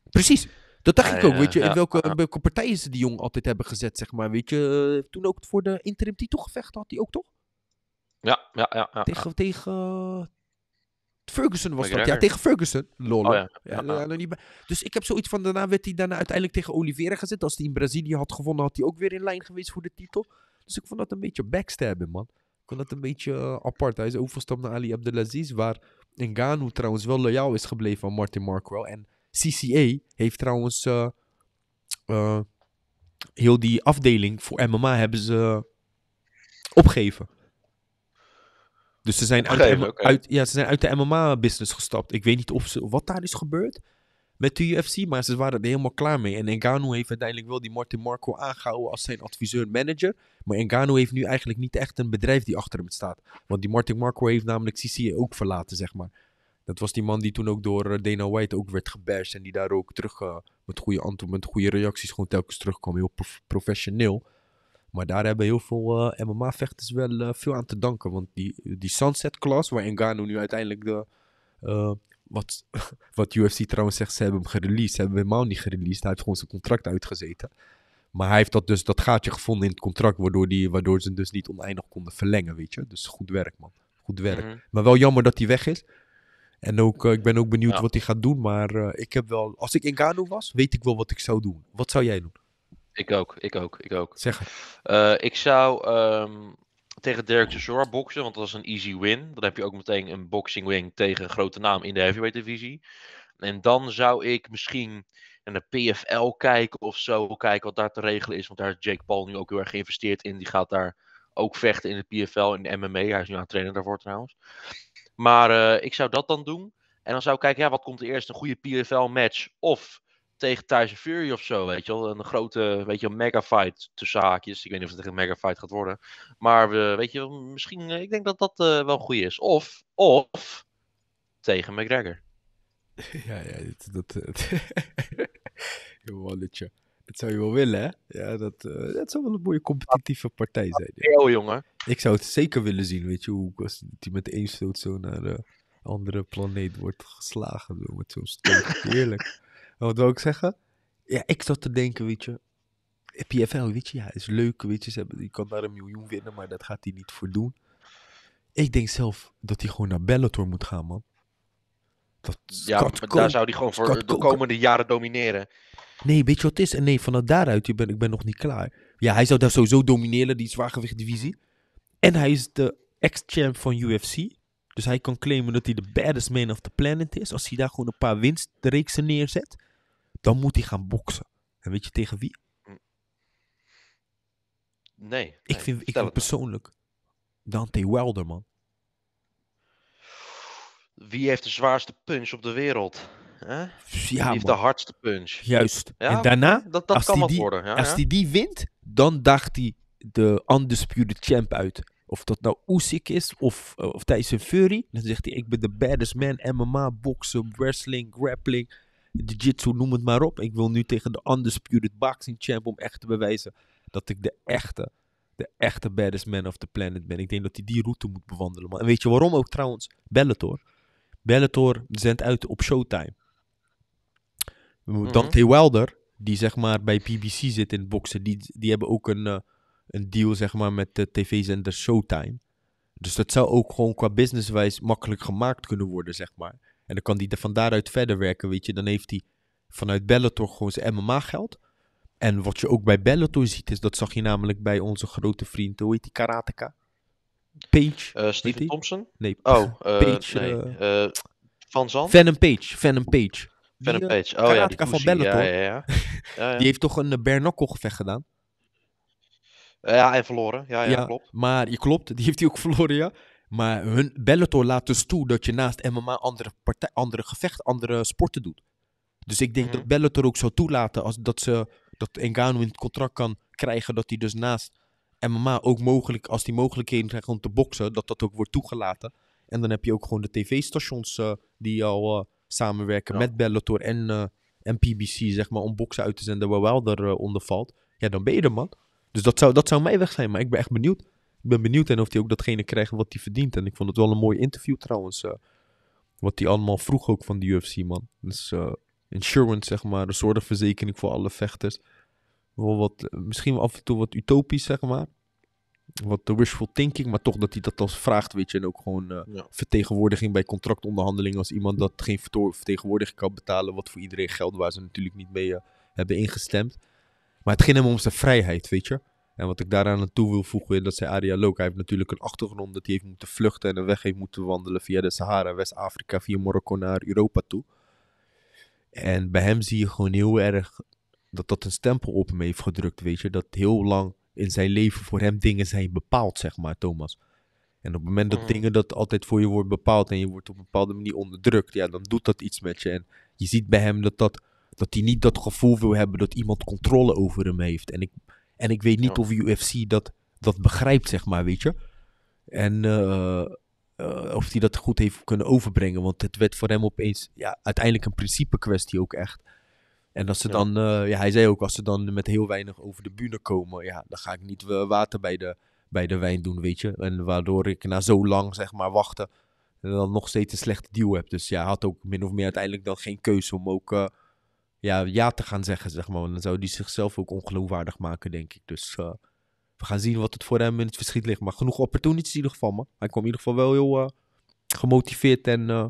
Precies. Dat dacht ik ook, weet je. in welke, welke partijen ze die jongen altijd hebben gezet, zeg maar. Weet je, eh, toen ook voor de interim titelgevecht had hij ook, toch? Ja, ja, ja. tegen, tegen Ferguson was dat. Ja, tegen Ferguson. Lol. Oh, ja. dus ik heb zoiets van, daarna werd hij daarna uiteindelijk tegen Oliveira gezet. Als hij in Brazilië had gewonnen, had hij ook weer in lijn geweest voor de titel. Dus ik vond dat een beetje backstabben, man. Ik vond dat een beetje eh, apart. Hij is overgestapt naar Ali Abdelaziz, waar Ngannou trouwens wel loyaal is gebleven aan Martin Markwell. En CCA heeft trouwens eh, eh, heel die afdeling voor MMA hebben ze opgegeven. Dus ze zijn, uit, ja, ze zijn uit de MMA-business gestapt. Ik weet niet of ze, wat daar is gebeurd met de UFC, maar ze waren er helemaal klaar mee. En Engano heeft uiteindelijk wel die Martin Marco aangehouden als zijn adviseur-manager. Maar Engano heeft nu eigenlijk niet echt een bedrijf die achter hem staat. Want die Martin Marco heeft namelijk CC ook verlaten, zeg maar. Dat was die man die toen ook door eh, Dana White ook werd gebashed. En die daar ook terug eh, met, goede antwoorden met goede reacties gewoon telkens terugkwam. Heel professioneel. Maar daar hebben heel veel eh, MMA-vechters wel eh, veel aan te danken. Want die, die Sunset-class, waar Engano nu uiteindelijk de... Eh, wat, wat UFC trouwens zegt, ze hebben hem gereleased. Ze hebben hem helemaal niet gereleased. Hij heeft gewoon zijn contract uitgezeten. Maar hij heeft dat, dus, dat gaatje gevonden in het contract, waardoor, die, waardoor ze hem dus niet oneindig konden verlengen, weet je. Dus goed werk, man. Goed werk. Mhm. Maar wel jammer dat hij weg is. En ook, ik ben ook benieuwd wat hij gaat doen. Maar ik heb wel, als ik Gano was, weet ik wel wat ik zou doen. Wat zou jij doen? Ik ook, ik ook, ik ook. Zeg eh, ik zou um, tegen Derek Chisora boksen, want dat is een easy win. Dan heb je ook meteen een boxing win tegen grote naam in de heavyweight divisie. En dan zou ik misschien naar de PFL kijken of zo, kijken wat daar te regelen is. Want daar is Jake Paul nu ook heel erg geïnvesteerd in. Die gaat daar ook vechten in de PFL en de MMA. Hij is nu aan het trainen daarvoor trouwens. Maar eh, ik zou dat dan doen. En dan zou ik kijken, ja, wat komt er eerst? Een goede PFL-match of tegen Tyson Fury of zo, weet je wel. Een grote, weet je wel, megafight tussen haakjes. Ik weet niet of het echt een megafight gaat worden. Maar weet je misschien, eh, ik denk dat dat eh, wel goed is. Of, of, tegen McGregor. Ja, ja, dat... dat... Eh, walletje. Dat zou je wel willen, hè? Ja, dat, dat zou wel een mooie competitieve partij zijn. Heel, jongen. Ik zou het zeker willen zien, weet je, hoe als die met één stoot zo naar een andere planeet wordt geslagen, door met zo'n stoot. Heerlijk wat wil ik zeggen? Ja, ik zat te denken, weet je. PFL, weet je, ja, is leuk, weet je. Ze hebben, je kan daar een miljoen winnen, maar dat gaat hij niet voor doen. Ik denk zelf dat hij gewoon naar Bellator moet gaan, man. Dat ja, maar daar zou hij gewoon voor de komende jaren domineren. Nee, weet je wat het is? En nee, vanaf daaruit, ik ben, ik ben nog niet klaar. Ja, hij zou daar sowieso domineren, die zwaargewichtdivisie. En hij is de ex-champ van UFC. Dus hij kan claimen dat hij de baddest man of the planet is. Als hij daar gewoon een paar winstreeksen neerzet dan moet hij gaan boksen. En weet je tegen wie? Nee. ik vind, ik persoonlijk Dante Wilder, Wie heeft de zwaarste punch op de wereld? Hè? Wie heeft de hardste punch? Juist. en daarna, als die, als hij die wint, dan daagt hij de undisputed champ uit. Of dat nou Usyk is of, eh, of Tyson Fury. Dan zegt hij, ik ben de baddest man. MMA, boksen, wrestling, grappling jiu-jitsu, noem het maar op. Ik wil nu tegen de undisputed boxing champ om echt te bewijzen dat ik de echte, de echte baddest man of the planet ben. Ik denk dat hij die route moet bewandelen. Man. En weet je waarom ook trouwens? Bellator. Bellator zendt uit op Showtime. Mm-hmm. Dante Wilder, die zeg maar bij BBC zit in het boksen, die, die hebben ook een, eh, een deal zeg maar met de tv-zender Showtime. Dus dat zou ook gewoon qua businesswijs makkelijk gemaakt kunnen worden, zeg maar. En dan kan hij van daaruit verder werken, weet je. Dan heeft hij vanuit Bellator gewoon zijn MMA-geld. En wat je ook bij Bellator ziet, is dat zag je namelijk bij onze grote vriend, hoe heet die karateka? Page. Uh, eh, Steven Thompson? Nee. Oh, eh, Page. Eh, van Zand? Venom Page. Venom Page. Venom Page. Oh ja, die van Bellator. Ja, ja, ja. die heeft toch een Bernocco gevecht gedaan? Ja, en verloren. Ja, ja, ja, klopt. Maar je klopt, die heeft hij ook verloren, ja. Maar hun Bellator laat dus toe dat je naast MMA andere, partij, andere gevechten, andere sporten doet. Dus ik denk mhm. dat Bellator ook zou toelaten als dat ze dat Engano in het contract kan krijgen dat hij dus naast MMA ook mogelijk, als die mogelijkheden krijgt om te boksen, dat dat ook wordt toegelaten. En dan heb je ook gewoon de tv-stations eh, die al eh, samenwerken met Bellator en, eh, en PBC, zeg maar, om boksen uit te zenden waar Wilder onder valt. Ja, dan ben je er, man. Dus dat zou, dat zou mij weg zijn, maar ik ben echt benieuwd ik ben benieuwd en of hij ook datgene krijgt wat hij verdient. En ik vond het wel een mooi interview trouwens. Eh, wat hij allemaal vroeg ook van de UFC, man. Dus eh, insurance, zeg maar. Een soort verzekering voor alle vechters. wat, eh, misschien af en toe wat utopisch, zeg maar. Wat de wishful thinking, maar toch dat hij dat als vraagt, weet je. En ook gewoon vertegenwoordiging bij contractonderhandelingen. Als iemand dat geen vertegenwoordiger kan betalen. Wat voor iedereen geldt, waar ze natuurlijk niet mee hebben ingestemd. Maar het ging hem om zijn vrijheid, weet je. En wat ik daaraan aan toe wil voegen, is dat zij Aria Loka hij heeft natuurlijk een achtergrond dat hij heeft moeten vluchten en een weg heeft moeten wandelen via de Sahara, West-Afrika, via Marokko naar Europa toe. En bij hem zie je gewoon heel erg dat dat een stempel op hem heeft gedrukt, weet je. Dat heel lang in zijn leven voor hem dingen zijn bepaald, zeg maar, Thomas. En op het moment dat mm. dingen dat altijd voor je wordt bepaald en je wordt op een bepaalde manier onderdrukt, ja, dan doet dat iets met je. En je ziet bij hem dat, dat, dat hij niet dat gevoel wil hebben dat iemand controle over hem heeft. En ik, en ik weet niet of UFC dat, dat begrijpt, zeg maar, weet je. En eh, eh, of hij dat goed heeft kunnen overbrengen. Want het werd voor hem opeens ja, uiteindelijk een principe kwestie ook echt. En als ze dan, eh, ja, hij zei ook, als ze dan met heel weinig over de bühne komen, ja, dan ga ik niet water bij de, bij de wijn doen, weet je. En waardoor ik na zo lang, zeg maar, wachten, dan nog steeds een slechte deal heb. Dus ja, had ook min of meer uiteindelijk dan geen keuze om ook ja, ja te gaan zeggen, zeg maar. Dan zou die zichzelf ook ongeloofwaardig maken, denk ik. Dus eh, we gaan zien wat het voor hem in het verschiet ligt. Maar genoeg opportunities in ieder geval, man. Hij kwam in ieder geval wel heel eh, gemotiveerd en... Eh,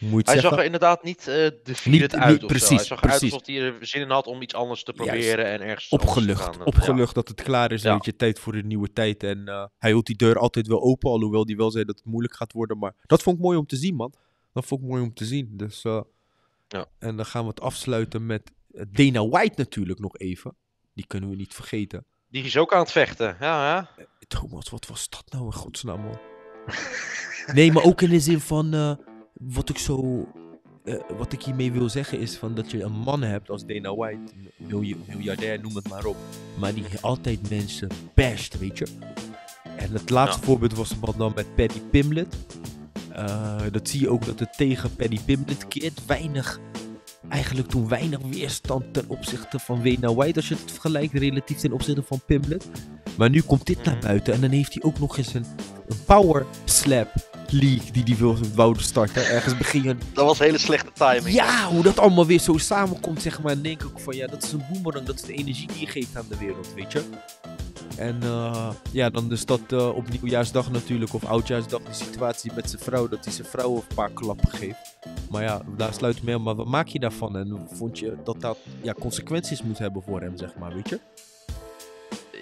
hij zag er inderdaad niet de vierde uit. Niet, precies, hij zag precies. uit alsof hij er zin in had om iets anders te proberen en ergens opgelucht. opgelucht dat het klaar is. Ja. Weet tijd voor de nieuwe tijd. En hij hield die deur altijd wel open. Alhoewel die wel zei dat het moeilijk gaat worden. Maar dat vond ik mooi om te zien, man. Dat vond ik mooi om te zien. Dus ja. En dan gaan we het afsluiten met eh, Dana White natuurlijk nog even. Die kunnen we niet vergeten. Die is ook aan het vechten. Ja, ja. Eh, Thomas, wat was dat nou in godsnaam, man? nee, maar ook in de zin van eh, wat ik zo. wat ik hiermee wil zeggen is van dat je een man hebt als Dana White, miljardair, noem het maar op. Maar die altijd mensen basht, weet je. En het laatste voorbeeld was wat dan met Paddy Pimlet. Eh, dat zie je ook dat er tegen Paddy Pimblet keert weinig eigenlijk toen weinig weerstand ten opzichte van Wayne White. Als je het vergelijkt relatief ten opzichte van Pimblet. Maar nu komt dit naar mhm. buiten en dan heeft hij ook nog eens een, power slap league die hij wilde wou starten. Ergens begin Dat was hele slechte timing. Ja, hoe dat allemaal weer zo samenkomt zeg maar. En denk ik van ja, dat is een boemerang. Dat is de energie die je geeft aan de wereld, weet je. En eh, ja, dan is dat uh, op nieuwjaarsdag natuurlijk of oudjaarsdag de situatie met zijn vrouw. Dat hij zijn vrouw een paar klappen geeft. Maar ja, daar sluit ik mee Maar wat maak je daarvan? En vond je dat dat ja, consequenties moet hebben voor hem, zeg maar, weet je?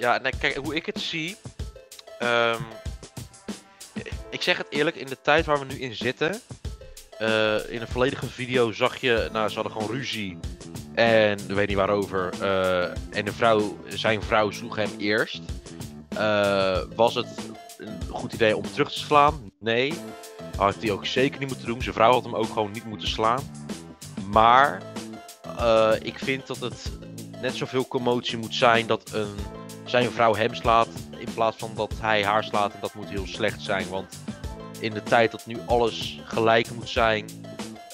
Ja, nee, kijk, hoe ik het zie... Ehm, ik zeg het eerlijk, in de tijd waar we nu in zitten... Eh, in een volledige video zag je, nou, ze hadden gewoon ruzie. En ik weet niet waarover. Eh, en de vrouw, zijn vrouw sloeg hem eerst. Eh, was het een goed idee om terug te slaan? Nee. Had hij ook zeker niet moeten doen. Zijn vrouw had hem ook gewoon niet moeten slaan. Maar eh, ik vind dat het net zoveel commotie moet zijn dat een, zijn vrouw hem slaat. In plaats van dat hij haar slaat. En dat moet heel slecht zijn. Want in de tijd dat nu alles gelijk moet zijn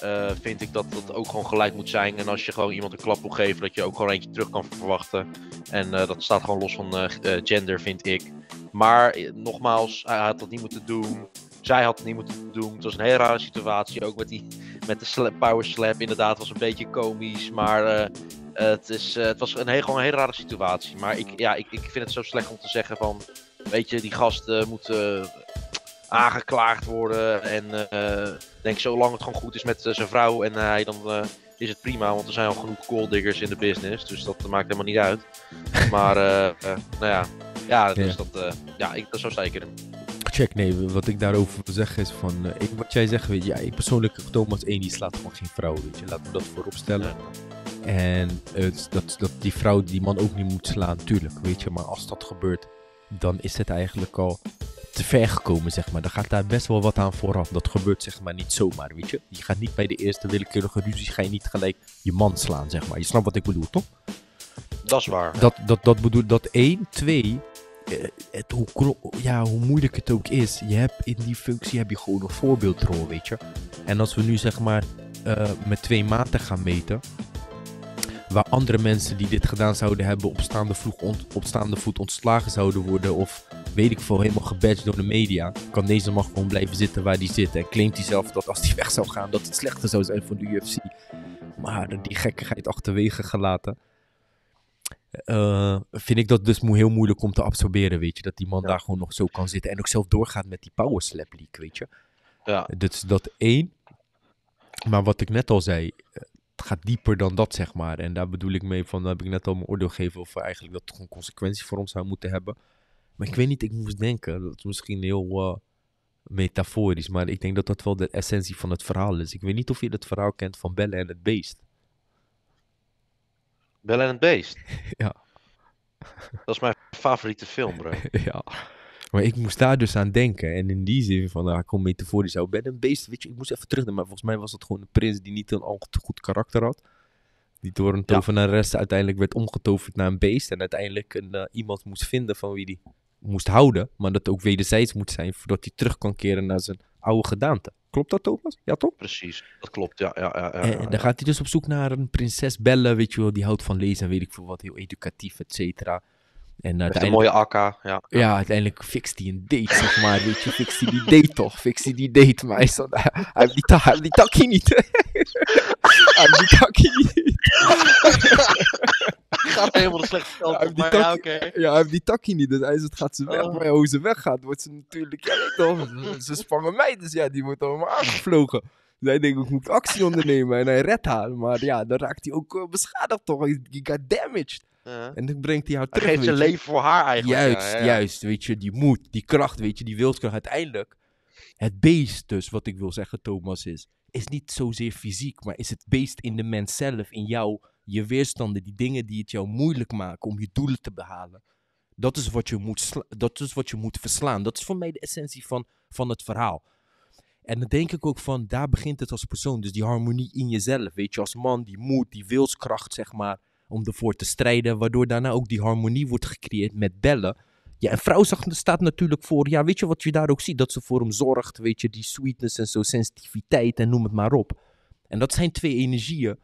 eh, vind ik dat dat ook gewoon gelijk moet zijn. En als je gewoon iemand een klap wil geven, dat je ook gewoon eentje terug kan verwachten. En eh, dat staat gewoon los van eh, gender, vind ik. Maar nogmaals, hij had dat niet moeten doen. Zij had het niet moeten doen. Het was een hele rare situatie. Ook met, die, met de slap, power slap. Inderdaad, was een beetje komisch. Maar het, is, het was een heel, gewoon een hele rare situatie. Maar ik, ja, ik, ik vind het zo slecht om te zeggen van... Weet je, die gasten moeten aangeklaagd worden. En eh, ik denk, zolang het gewoon goed is met eh, zijn vrouw en eh, hij, dan is het prima. Want er zijn al genoeg gold diggers in de business. Dus dat maakt helemaal niet uit. Maar, nou ja. Ja, dus ja. dat, ja ik, dat zou zeker check. Nee, wat ik daarover wil zeggen is van. ik, wat jij zegt, weet je, ja, ik persoonlijk, Thomas 1 die slaat gewoon geen vrouw. Weet je, laat me dat voorop stellen. En dus dat, dat die vrouw die man ook niet moet slaan, tuurlijk. Weet je, maar als dat gebeurt, dan is het eigenlijk al te ver gekomen, zeg maar. Dan gaat daar best wel wat aan vooraf. Dat gebeurt zeg maar niet zomaar, weet je. Je gaat niet bij de eerste willekeurige ruzie, ga je niet gelijk je man slaan, zeg maar. Je snapt wat ik bedoel, toch? Dat is waar. Dat, dat, dat bedoel dat één, twee... Eh, het, hoe, ja, hoe moeilijk het ook is, je hebt in die functie heb je gewoon een voorbeeldrol, weet je. En als we nu zeg maar eh, met twee maten gaan meten, waar andere mensen die dit gedaan zouden hebben op staande, voet ontslagen zouden worden of weet ik veel, helemaal gebadged door de media, kan deze man gewoon blijven zitten waar hij zit. En claimt hij zelf dat als hij weg zou gaan, dat het slechter zou zijn voor de UFC. Maar die gekkigheid achterwege gelaten. Eh, vind ik dat dus heel moeilijk om te absorberen, weet je. Dat die man daar gewoon nog zo kan zitten. En ook zelf doorgaat met die power slap leak, weet je. Ja. Dus dat één. Maar wat ik net al zei, eh, gaat dieper dan dat, zeg maar. En daar bedoel ik mee van, daar heb ik net al mijn oordeel gegeven over eigenlijk dat het gewoon consequentie voor ons zou moeten hebben. Maar ik weet niet, ik moest denken, dat is misschien heel uh, metaforisch, maar ik denk dat dat wel de essentie van het verhaal is. Ik weet niet of je het verhaal kent van Belle en het Beest. Belle en het Beest? ja. Dat is mijn favoriete film, bro. ja. Maar ik moest daar dus aan denken. En in die zin van, ah, kom metaforisch, ik ben een beest. Weet je, ik moest even terug maar volgens mij was dat gewoon een prins die niet een al te goed karakter had. Die door een tovenares ja. uiteindelijk werd omgetoverd naar een beest. En uiteindelijk een, eh, iemand moest vinden van wie die moest houden. Maar dat ook wederzijds moet zijn voordat hij terug kan keren naar zijn oude gedaante. Klopt dat, Thomas? Ja, toch? Precies, dat klopt. Ja, ja, ja, en dan gaat hij dus op zoek naar een prinses bellen, weet je wel. Die houdt van lezen en weet ik veel wat, heel educatief, et cetera. En uiteindelijk, een mooie akka, ja. Ja, uiteindelijk fixt hij een date, zeg maar. Weet je, fixt hij die date toch? Fixt hij die date, maar hij, stond, hij, heeft die, hij die takkie niet. hij heeft die takkie niet. gaat helemaal de slechte kant op, ja, oké. Ja, hij heeft die takkie niet, dus hij zegt, gaat ze weg. Oh. Maar hoe ze weggaat, wordt ze natuurlijk, ja, toch? Ze spangen mij, dus ja, die wordt allemaal aangevlogen. Dus hij denkt, ik moet actie ondernemen en hij redt haar. Maar ja, dan raakt hij ook eh, beschadigd toch. Hij got damaged. En dan brengt hij haar terug. Hij geeft je leven voor haar eigenlijk. Juist, juist. Weet je, die moed, die kracht, weet je, die wilskracht. Uiteindelijk, het beest dus, wat ik wil zeggen, Thomas, is, is niet zozeer fysiek, maar is het beest in de mens zelf, in jou, je weerstanden, die dingen die het jou moeilijk maken om je doelen te behalen. Dat is wat je moet, dat is wat je moet verslaan. Dat is voor mij de essentie van, van het verhaal. En dan denk ik ook van, daar begint het als persoon. Dus die harmonie in jezelf, weet je, als man, die moed, die wilskracht, zeg maar om ervoor te strijden, waardoor daarna ook die harmonie wordt gecreëerd met bellen. Ja, en vrouw staat natuurlijk voor, ja, weet je wat je daar ook ziet? Dat ze voor hem zorgt, weet je, die sweetness en zo, sensitiviteit en noem het maar op. En dat zijn twee energieën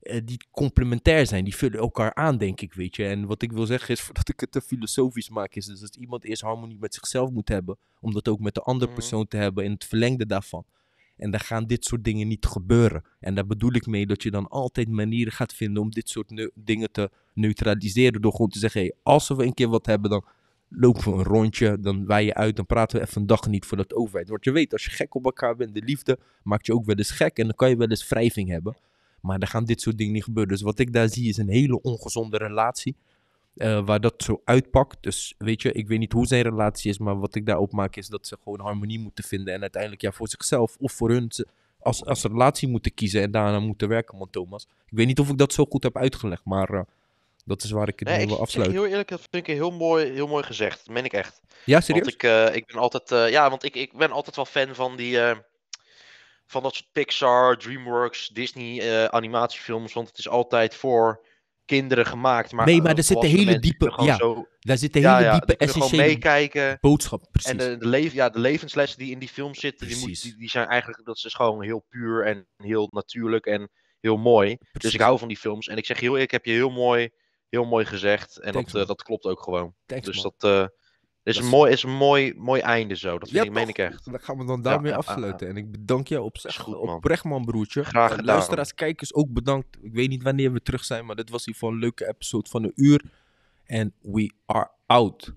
eh, die complementair zijn, die vullen elkaar aan, denk ik, weet je. En wat ik wil zeggen is, voordat ik het te filosofisch maak, is dus dat iemand eerst harmonie met zichzelf moet hebben, om dat ook met de andere mhm. persoon te hebben in het verlengde daarvan. En dan gaan dit soort dingen niet gebeuren. En daar bedoel ik mee dat je dan altijd manieren gaat vinden om dit soort dingen te neutraliseren. Door gewoon te zeggen, hey, als we een keer wat hebben, dan lopen we een rondje, dan wij je uit, dan praten we even een dag niet voor dat overheid. Want je weet, als je gek op elkaar bent, de liefde maakt je ook wel eens gek. En dan kan je wel eens wrijving hebben. Maar dan gaan dit soort dingen niet gebeuren. Dus wat ik daar zie is een hele ongezonde relatie. Eh, waar dat zo uitpakt. Dus weet je, ik weet niet hoe zijn relatie is, maar wat ik daar maak is dat ze gewoon harmonie moeten vinden. En uiteindelijk ja, voor zichzelf of voor hun als, als relatie moeten kiezen en daarna moeten werken, man Thomas. Ik weet niet of ik dat zo goed heb uitgelegd, maar eh, dat is waar ik het nee, wil afsluiten. Heel eerlijk, dat vind ik heel mooi, heel mooi gezegd. Dat meen ik echt. Ja, serieus? Want ik, eh, ik ben altijd, ja, want ik, ik ben altijd wel fan van die van dat soort Pixar, DreamWorks, Disney animatiefilms. Want het is altijd voor kinderen gemaakt. Maar nee, maar er zitten hele diepe. Ja, zo, daar zitten hele ja, ja, diepe essentiële meekijken. boodschap. Precies. En de, de, ja, de levenslessen die in die film zitten, die, moet, die, zijn eigenlijk dat is gewoon heel puur en heel natuurlijk en heel mooi. Precies. Dus ik hou van die films. En ik zeg heel, eerlijk, ik heb je heel mooi, heel mooi gezegd. En dat, eh, dat klopt ook gewoon. dus dat. Eh, is, mooi, is een mooi, mooi einde zo. Dat vind ik, meen ik echt. Dan gaan we dan daarmee afsluiten. En ik bedank jou op, oprecht, man, broertje. Graag eh, gedaan. Luisteraars, kijkers ook bedankt. Ik weet niet wanneer we terug zijn, maar dit was van een leuke episode van een uur. En we are out.